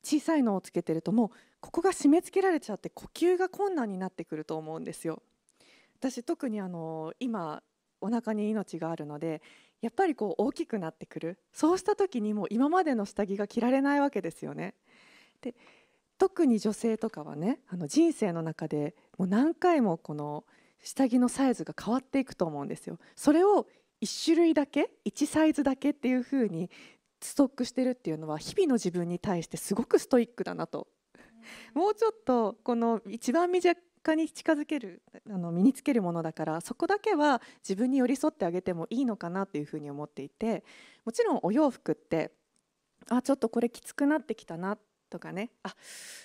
小さいのをつけてるともうここが締め付けられちゃって呼吸が困難になってくると思うんですよ。私特にあの今お腹に命があるのでやっぱりこう大きくなってくるそうした時にも今までの下着が着られないわけですよね。で特に女性とかはねあの人生の中でもう何回もこの下着のサイズが変わっていくと思うんですよ。それを1種類だけ1サイズだけっていう風にストックしてるっていうのは日々の自分に対してすごくストイックだなともうちょっとこの一番身近に近づけるあの身につけるものだからそこだけは自分に寄り添ってあげてもいいのかなっていうふうに思っていてもちろんお洋服ってあちょっとこれきつくなってきたなとかねあ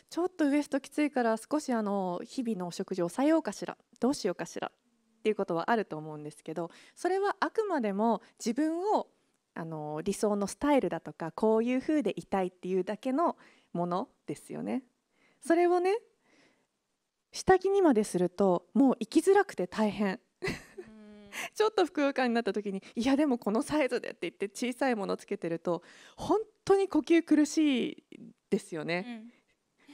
ちょっとウエストきついから少しあの日々のお食事を抑えようかしらどうしようかしらっていうことはあると思うんですけどそれはあくまでも自分をあの理想のスタイルだとかこういう風でいたいっていうだけのものですよね。それをね下着にまでするともう行きづらくて大変 ちょっとふくよかになった時にいやでもこのサイズでって言って小さいものつけてると本当に呼吸苦しいですよね、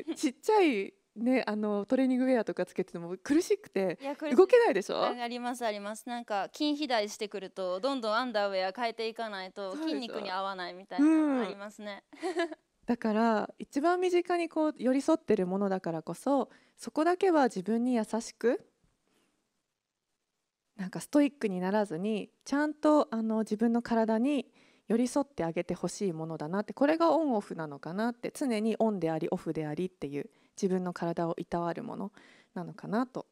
うん、ちっちゃいねあのトレーニングウェアとかつけてても苦しくて動けないでしょありますありますなんか筋肥大してくるとどんどんアンダーウェア変えていかないと筋肉に合わないみたいなのありますね、だから一番身近にこう寄り添ってるものだからこそそこだけは自分に優しくなんかストイックにならずにちゃんとあの自分の体に寄り添ってあげてほしいものだなってこれがオンオフなのかなって常にオンでありオフでありっていう自分の体をいたわるものなのかなと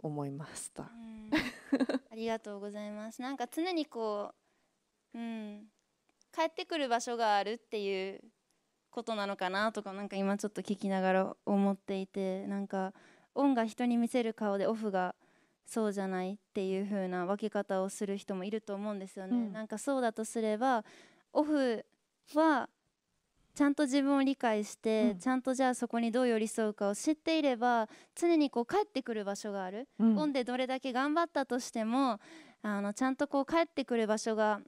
思いました。ありがとうございます。なんか常にこう、うん、帰ってくる場所があるっていうことなのかなとかなんか今ちょっと聞きながら思っていてなんかオンが人に見せる顔でオフがそうじゃないっていう風な分け方をする人もいると思うんですよね。うん、なんかそうだとすればオフはちゃんと自分を理解して、うん、ちゃんとじゃあそこにどう寄り添うかを知っていれば常にこう帰ってくる場所がある、うん、オンでどれだけ頑張ったとしてもあのちゃんとこう帰ってくる場所が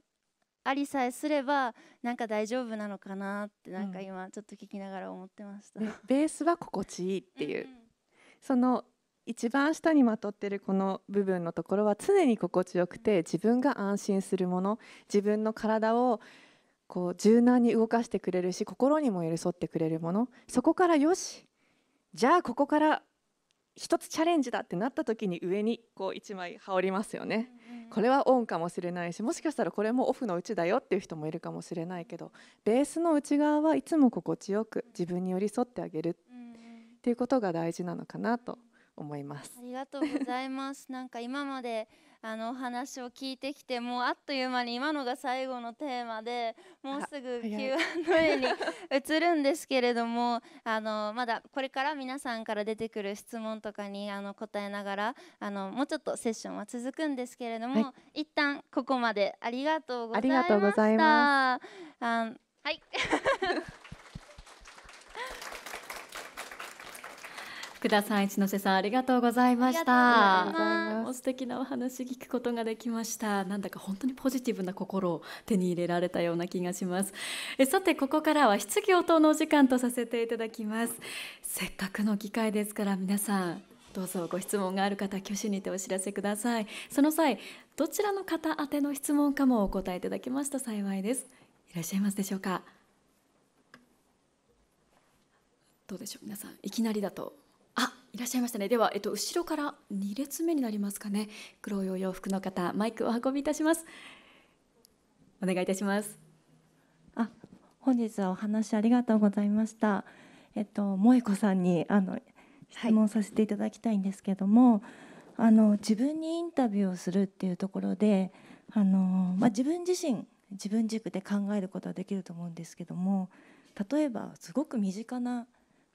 ありさえすればなんか大丈夫なのかなってなんか今ちょっと聞きながら思ってました、うん、ベースは心地いいっていう、うんうん、その一番下にまとってるこの部分のところは常に心地よくて自分が安心するもの自分の体をこう柔軟に動かしてくれるし心にも寄り添ってくれるものそこからよしじゃあここから一つチャレンジだってなった時に上にこう一枚羽織りますよね、これはオンかもしれないしもしかしたらこれもオフのうちだよっていう人もいるかもしれないけどベースの内側はいつも心地よく自分に寄り添ってあげるっていうことが大事なのかなと思います。ありがとうございますなんか今まであのお話を聞いてきてもうあっという間に今のが最後のテーマでもうすぐ Q&A に移るんですけれどもあのまだこれから皆さんから出てくる質問とかにあの答えながらあのもうちょっとセッションは続くんですけれども、はい、一旦ここまでありがとうございました。あいはい福田さん一ノ瀬さんありがとうございましたお素敵なお話聞くことができましたなんだか本当にポジティブな心を手に入れられたような気がしますえさてここからは質疑応答のお時間とさせていただきますせっかくの機会ですから皆さんどうぞご質問がある方挙手にてお知らせくださいその際どちらの方宛の質問かもお答えいただきました幸いですいらっしゃいますでしょうかどうでしょう皆さんいきなりだとあいらっしゃいましたねでは、えっと、後ろから2列目になりますかね黒いお洋服の方マイクを運びいたしますお願いいたしますあ本日はお話ありがとうございましたえっと萌子さんにあの質問させていただきたいんですけども、はい、あの自分にインタビューをするっていうところであの、まあ、自分自身自分軸で考えることはできると思うんですけども例えばすごく身近な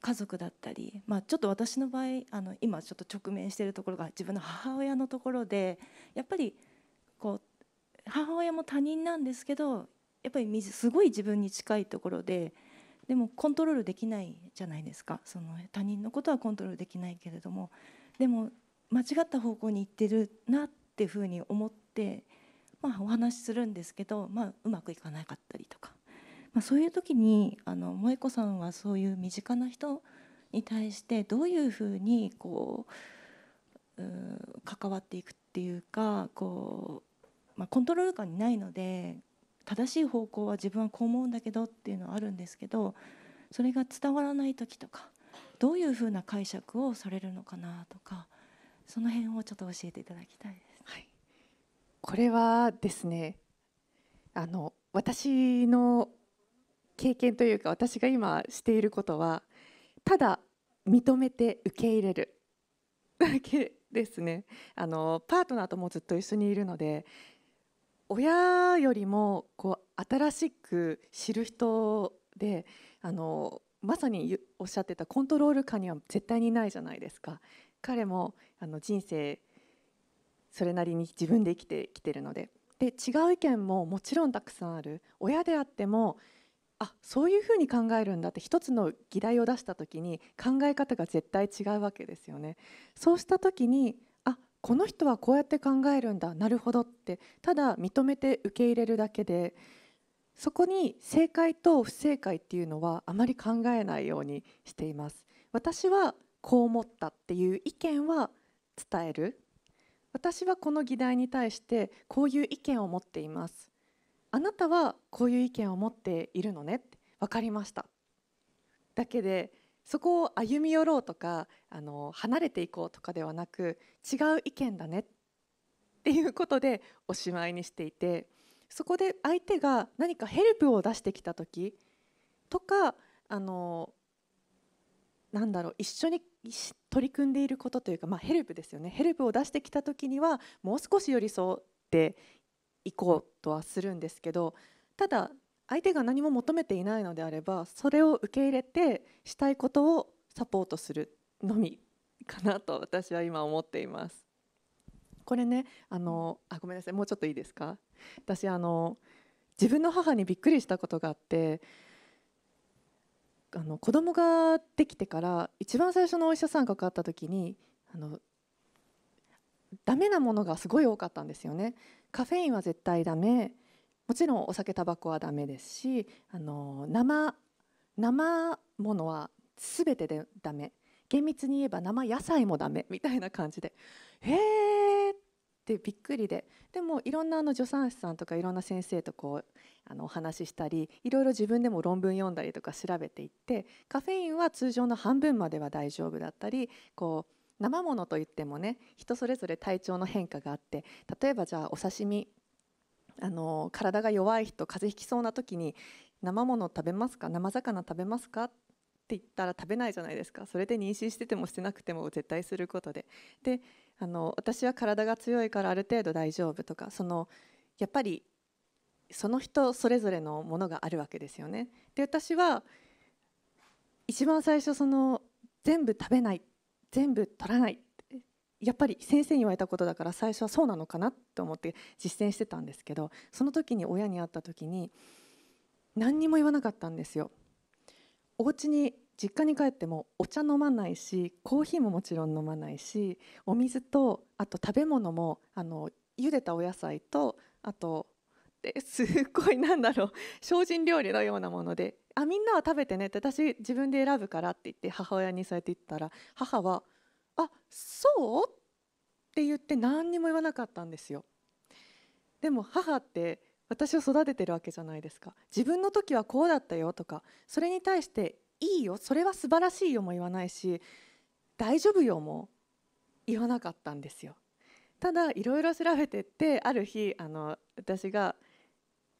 家族だったり、まあ、ちょっと私の場合あの今ちょっと直面しているところが自分の母親のところでやっぱりこう母親も他人なんですけどやっぱりすごい自分に近いところででもコントロールできないじゃないですかその他人のことはコントロールできないけれどもでも間違った方向に行ってるなっていうふうに思って、まあ、お話しするんですけど、まあ、うまくいかなかったりとかまあ、そういう時にあの萌子さんはそういう身近な人に対してどういうふうにこうう関わっていくっていうかこう、まあ、コントロール感にないので正しい方向は自分はこう思うんだけどっていうのはあるんですけどそれが伝わらない時とかどういうふうな解釈をされるのかなとかその辺をちょっと教えていただきたいです。はい、これはですねあの私の経験というか私が今していることはただ認めて受け入れるだけですねあのパートナーともずっと一緒にいるので親よりもこう新しく知る人であのまさにおっしゃってたコントロール下には絶対にないじゃないですか彼もあの人生それなりに自分で生きてきてるのでで違う意見ももちろんたくさんある親であってもあそういうふうに考えるんだって一つの議題を出した時に考え方が絶対違うわけですよね。そうした時にあこの人はこうやって考えるんだなるほどってただ認めて受け入れるだけでそこに正解と不正解っていうのはあまり考えないようにしています。私はこう思ったっていう意見は伝える私はこの議題に対してこういう意見を持っていますあなたはこういう意見を持っているのねって分かりましただけでそこを歩み寄ろうとかあの離れていこうとかではなく違う意見だねっていうことでおしまいにしていてそこで相手が何かヘルプを出してきた時とかあのなんだろう一緒に取り組んでいることというか、まあ、ヘルプですよねヘルプを出してきた時にはもう少し寄り添って行こうとはするんですけどただ相手が何も求めていないのであればそれを受け入れてしたいことをサポートするのみかなと私は今思っています。これねあのあごめんなさいもうちょっといいですか私あの自分の母にびっくりしたことがあってあの子供ができてから一番最初のお医者さんがかかった時にあのダメなものがすごい多かったんですよね。カフェインは絶対ダメもちろんお酒タバコはダメですしあの生生ものは全てでダメ厳密に言えば生野菜もダメみたいな感じでへえってびっくりででもいろんなあの助産師さんとかいろんな先生とこうあのお話ししたりいろいろ自分でも論文読んだりとか調べていってカフェインは通常の半分までは大丈夫だったりこう生ものといってもね人それぞれ体調の変化があって例えばじゃあお刺身あの体が弱い人風邪ひきそうな時に生もの食べますか生魚食べますかって言ったら食べないじゃないですかそれで妊娠しててもしてなくても絶対することでであの私は体が強いからある程度大丈夫とかそのやっぱりその人それぞれのものがあるわけですよね。で私は一番最初その全部食べない全部取らないやっぱり先生に言われたことだから最初はそうなのかなと思って実践してたんですけどその時に親に会った時に何にも言わなかったんですよ。お家に実家に帰ってもお茶飲まないしコーヒーももちろん飲まないしお水とあと食べ物もあの茹でたお野菜とあとって すっごいなんだろう精進料理のようなもので「あみんなは食べてね」って私自分で選ぶからって言って母親にそうやって言ったら母は「あそう?」って言って何にも言わなかったんですよ。でも母って私を育ててるわけじゃないですか自分の時はこうだったよとかそれに対して「いいよそれは素晴らしいよ」も言わないし「大丈夫よ」も言わなかったんですよ。ただいろいろ調べてってある日あの私が「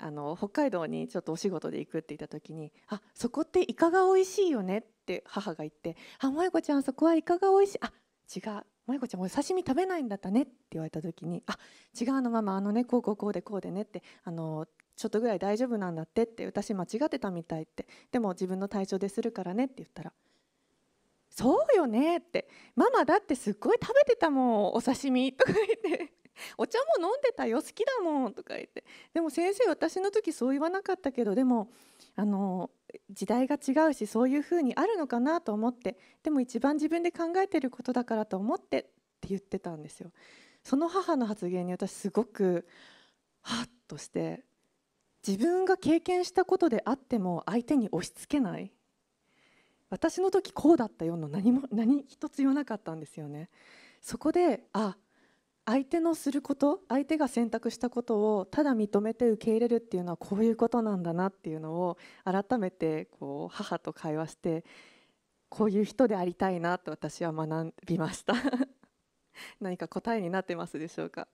あの北海道にちょっとお仕事で行くって言った時に「あそこってイカが美味しいよね」って母が言って「あ萌子ちゃんそこはイカが美味しいあ違う萌子ちゃんお刺身食べないんだったね」って言われた時に「あ違うあのママあのねこうこうこうでこうでね」ってあのちょっとぐらい大丈夫なんだってって私間違ってたみたいってでも自分の体調でするからねって言ったら「そうよね」って「ママだってすっごい食べてたもんお刺身」とか言って「お茶も飲んでたよ好きだもん」とか言ってでも先生私の時そう言わなかったけどでもあの時代が違うしそういうふうにあるのかなと思ってでも一番自分で考えてることだからと思ってって言ってたんですよ。その母の発言に私すごくハッとして自分が経験したことであっても相手に押し付けない私の時こうだったよの何も何一つ言わなかったんですよね。そこであ相手のすること相手が選択したことをただ認めて受け入れるっていうのはこういうことなんだなっていうのを改めてこう母と会話してこういう人でありたいなと私は学びました 何か答えになってますでしょうか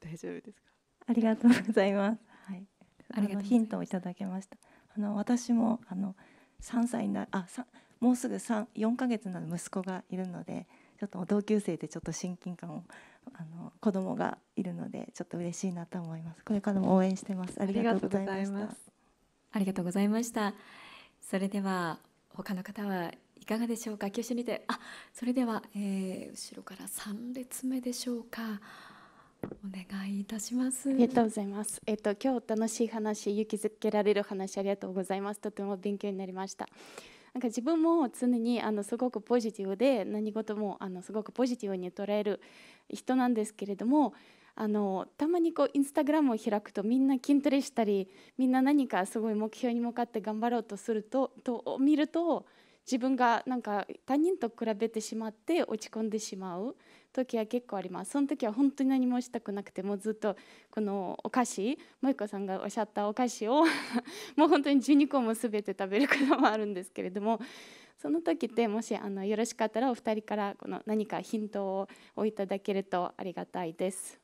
大丈夫ですかありがとうございます、はい、ありがとうヒントをいただけましたあの私もあの3歳になあさもうすぐ3 4ヶ月の息子がいるのでちょっと同級生でちょっと親近感をあの子供がいるのでちょっと嬉しいなと思いますこれからも応援してますありがとうございましたありがとうございましたそれでは他の方はいかがでしょうか挙手にてあそれでは、えー、後ろから3列目でしょうかお願いいたします。ありがとうございます。えっと今日楽しい話、勇気づけられる話ありがとうございます。とても勉強になりました。なんか自分も常にあのすごくポジティブで何事もあのすごくポジティブに捉える人なんですけれどもあのたまにこうインスタグラムを開くとみんな筋トレしたりみんな何かすごい目標に向かって頑張ろうとするとと見ると自分がなんか他人と比べてしまって落ち込んでしまう時は結構ありますその時は本当に何もしたくなくてもずっとこのお菓子萌子さんがおっしゃったお菓子を もう本当に12個も全て食べることもあるんですけれどもその時ってもしあのよろしかったらお二人からこの何かヒントをいただけるとありがたいです。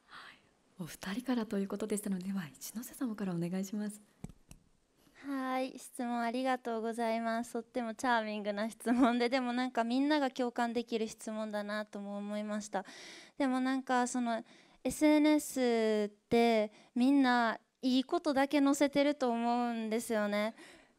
お二人からということでしたのでは一ノ瀬様からお願いします。はい質問ありがとうございますとってもチャーミングな質問ででもなんかみんなが共感できる質問だなとも思いましたでもなんかその SNS ってみんないいことだけ載せてると思うんですよね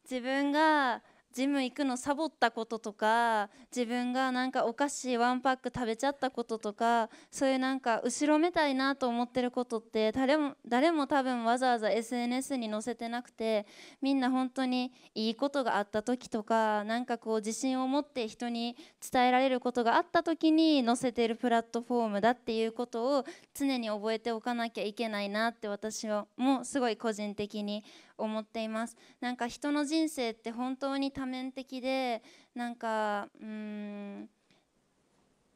自分がジム行くのサボったこととか自分がなんかお菓子ワンパック食べちゃったこととかそういうなんか後ろめたいなと思ってることって誰も誰も多分わざわざ SNS に載せてなくてみんな本当にいいことがあった時とかなんかこう自信を持って人に伝えられることがあった時に載せてるプラットフォームだっていうことを常に覚えておかなきゃいけないなって私はもうすごい個人的に思っていますなんか人の人生って本当に多面的でなんかうん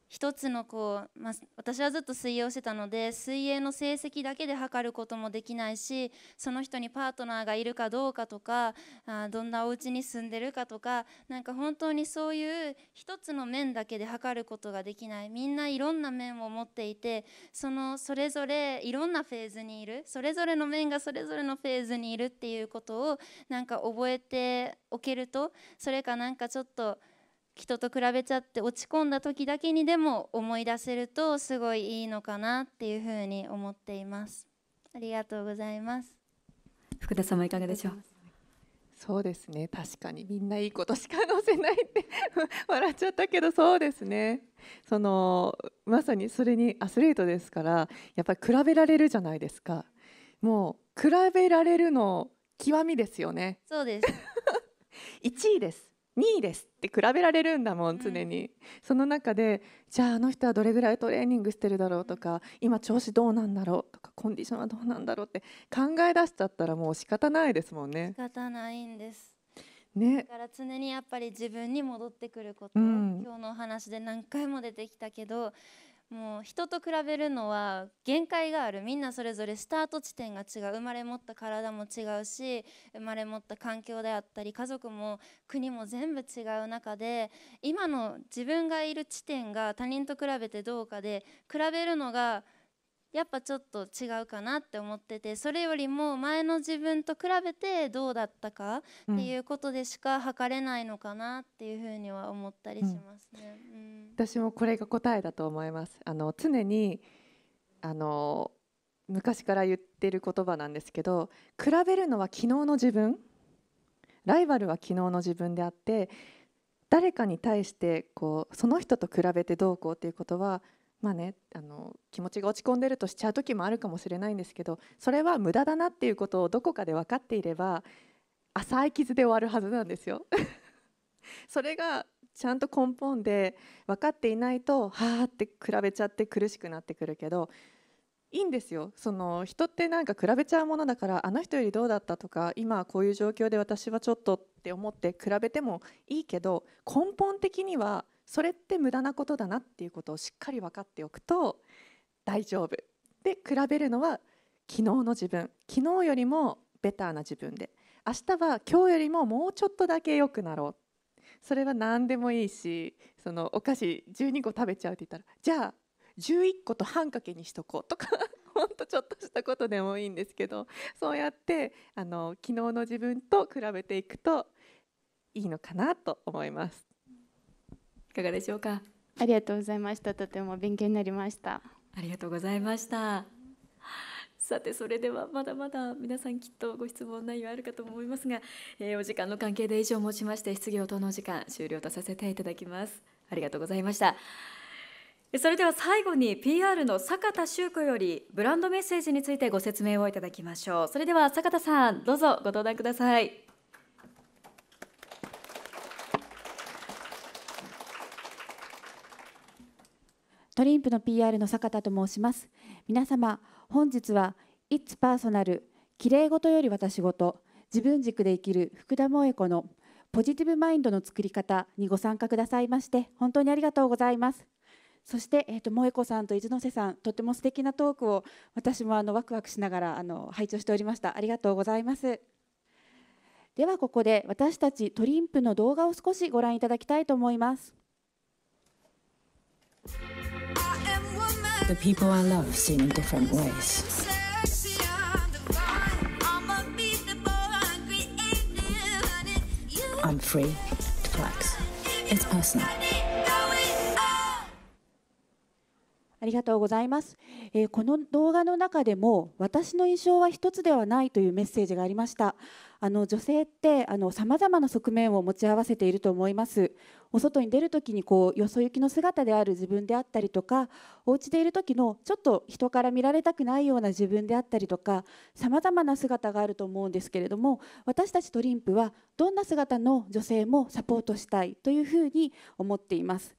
一つのこう、まあ、私はずっと水泳をしてたので水泳の成績だけで測ることもできないしその人にパートナーがいるかどうかとかあどんなお家に住んでるかとかなんか本当にそういう一つの面だけで測ることができないみんないろんな面を持っていてそのそれぞれいろんなフェーズにいるそれぞれの面がそれぞれのフェーズにいるっていうことをなんか覚えておけるとそれかなんかちょっと。人と比べちゃって落ち込んだ時だけにでも思い出せるとすごいいいのかなっていうふうに思っていますありがとうございます福田様いかがでしょうそうですね確かにみんないいことしか載せないって 笑っちゃったけどそうですねそのまさにそれにアスリートですからやっぱり比べられるじゃないですかもう比べられるの極みですよねそうです1 位です2位ですって比べられるんだもん常に、うん、その中でじゃああの人はどれぐらいトレーニングしてるだろうとか今調子どうなんだろうとかコンディションはどうなんだろうって考え出しちゃったらもう仕方ないですもんね仕方ないんですね、だから常にやっぱり自分に戻ってくること、うん、今日のお話で何回も出てきたけどもう人と比べるのは限界があるみんなそれぞれスタート地点が違う生まれ持った体も違うし生まれ持った環境であったり家族も国も全部違う中で今の自分がいる地点が他人と比べてどうかで比べるのがやっぱちょっと違うかなって思っててそれよりも前の自分と比べてどうだったかっていうことでしか測れないのかなっていうふうには思ったりしますね、うんうん、私もこれが答えだと思いますあの常にあの昔から言ってる言葉なんですけど比べるのは昨日の自分ライバルは昨日の自分であって誰かに対してこうその人と比べてどうこうっていうことはまあね、あの気持ちが落ち込んでるとしちゃう時もあるかもしれないんですけどそれは無駄だなっていうことをどこかで分かっていれば浅い傷で終わるはずなんですよ。それがちゃんと根本で分かっていないとはあって比べちゃって苦しくなってくるけどいいんですよその人ってなんか比べちゃうものだからあの人よりどうだったとか今こういう状況で私はちょっとって思って比べてもいいけど根本的にはそれって無駄なことだなっていうことをしっかり分かっておくと大丈夫で比べるのは昨日の自分昨日よりもベターな自分で明日は今日よりももうちょっとだけ良くなろうそれは何でもいいしそのお菓子12個食べちゃうって言ったらじゃあ11個と半かけにしとこうとか ほんとちょっとしたことでもいいんですけどそうやってあの昨日の自分と比べていくといいのかなと思います。かがでしょうかありがとうございましたとても勉強になりましたありがとうございましたさてそれではまだまだ皆さんきっとご質問内容あるかと思いますが、えー、お時間の関係で以上をもちまして質疑応答のお時間終了とさせていただきますありがとうございましたそれでは最後に PR の坂田修子よりブランドメッセージについてご説明をいただきましょうそれでは坂田さんどうぞご登壇くださいトリンプの PR の坂田と申します皆様本日は It's Personal きれい事より私事自分軸で生きる福田萌子のポジティブマインドの作り方にご参加くださいまして本当にありがとうございますそして、えーと、萌子さんと伊豆の瀬さんとても素敵なトークを私もあのワクワクしながらあの拝聴しておりましたありがとうございますではここで私たちトリンプの動画を少しご覧いただきたいと思います the people I love seen different ways. I'm free to flex. It's personal. ありがとうございます、えー、この動画の中でも私の印象は一つではないというメッセージがありましたあの女性ってあの様々な側面を持ち合わせていると思いますお外に出る時にこうよそ行きの姿である自分であったりとかお家でいる時のちょっと人から見られたくないような自分であったりとか様々な姿があると思うんですけれども私たちトリンプはどんな姿の女性もサポートしたいというふうに思っています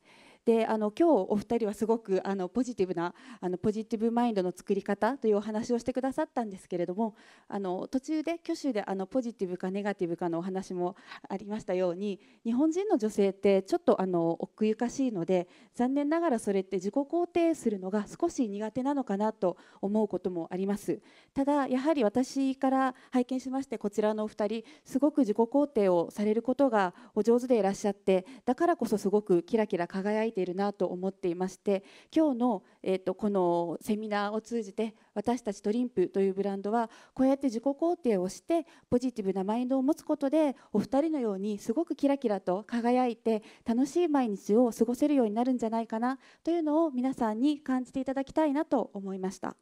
であの今日お二人はすごくあのポジティブなあのポジティブマインドの作り方というお話をしてくださったんですけれどもあの途中で挙手であのポジティブかネガティブかのお話もありましたように日本人の女性ってちょっとあの奥ゆかしいので残念ながらそれって自己肯定するのが少し苦手なのかなと思うこともありますただやはり私から拝見しましてこちらのお二人すごく自己肯定をされることがお上手でいらっしゃってだからこそすごくキラキラ輝いてているなと思っていまして今日の、えーと、このセミナーを通じて私たちトリンプというブランドはこうやって自己肯定をしてポジティブなマインドを持つことでお二人のようにすごくキラキラと輝いて楽しい毎日を過ごせるようになるんじゃないかなというのを皆さんに感じていただきたいなと思いました。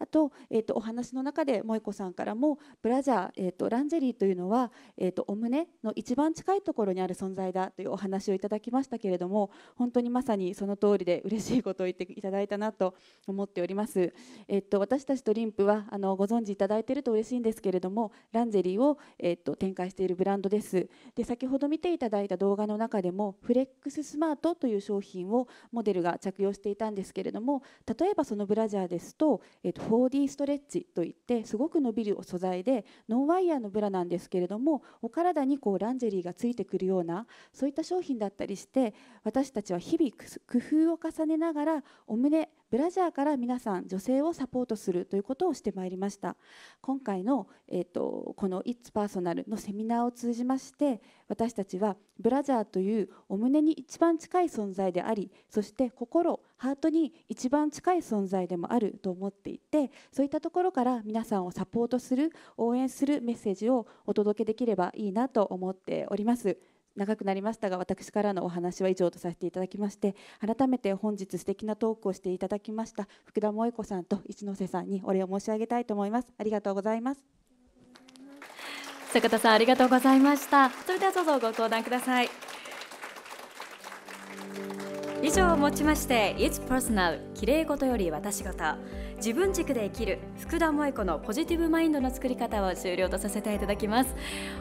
あと,、えーと、お話の中で萌子さんからもブラジャー、えーと、ランジェリーというのは、えーと、とお胸の一番近いところにある存在だというお話をいただきましたけれども本当にまさにその通りで嬉しいことを言っていただいたなと思っております。えー、と私たちとリンプはあのご存知いただいていると嬉しいんですけれどもランジェリーを、えー、と展開しているブランドです。で先ほど見ていただいた動画の中でもフレックススマートという商品をモデルが着用していたんですけれども例えばそのブラジャーですと,、えー、と 4D ストレッチといってすごく伸びる素材でノンワイヤーのブラなんですけれどもお体にこうランジェリーがついてくるようなそういった商品だったりして私たちは日々工夫を重ねながらお胸ブラジャーから皆さん女性をサポートするということをしてまいりました今回の、えーと、この「イッツ・パーソナル」のセミナーを通じまして私たちはブラジャーというお胸に一番近い存在でありそして心ハートに一番近い存在でもあると思っていてそういったところから皆さんをサポートする応援するメッセージをお届けできればいいなと思っております。長くなりましたが私からのお話は以上とさせていただきまして改めて本日素敵なトークをしていただきました福田萌子さんと一ノ瀬さんにお礼を申し上げたいと思いますありがとうございます坂田さんありがとうございましたそれではどうぞご登壇ください以上をもちまして It's Personal きれいごとより私ごと自分軸で生きる福田萌子のポジティブマインドの作り方を終了とさせていただきます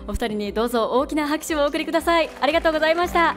お二人にどうぞ大きな拍手をお送りくださいありがとうございました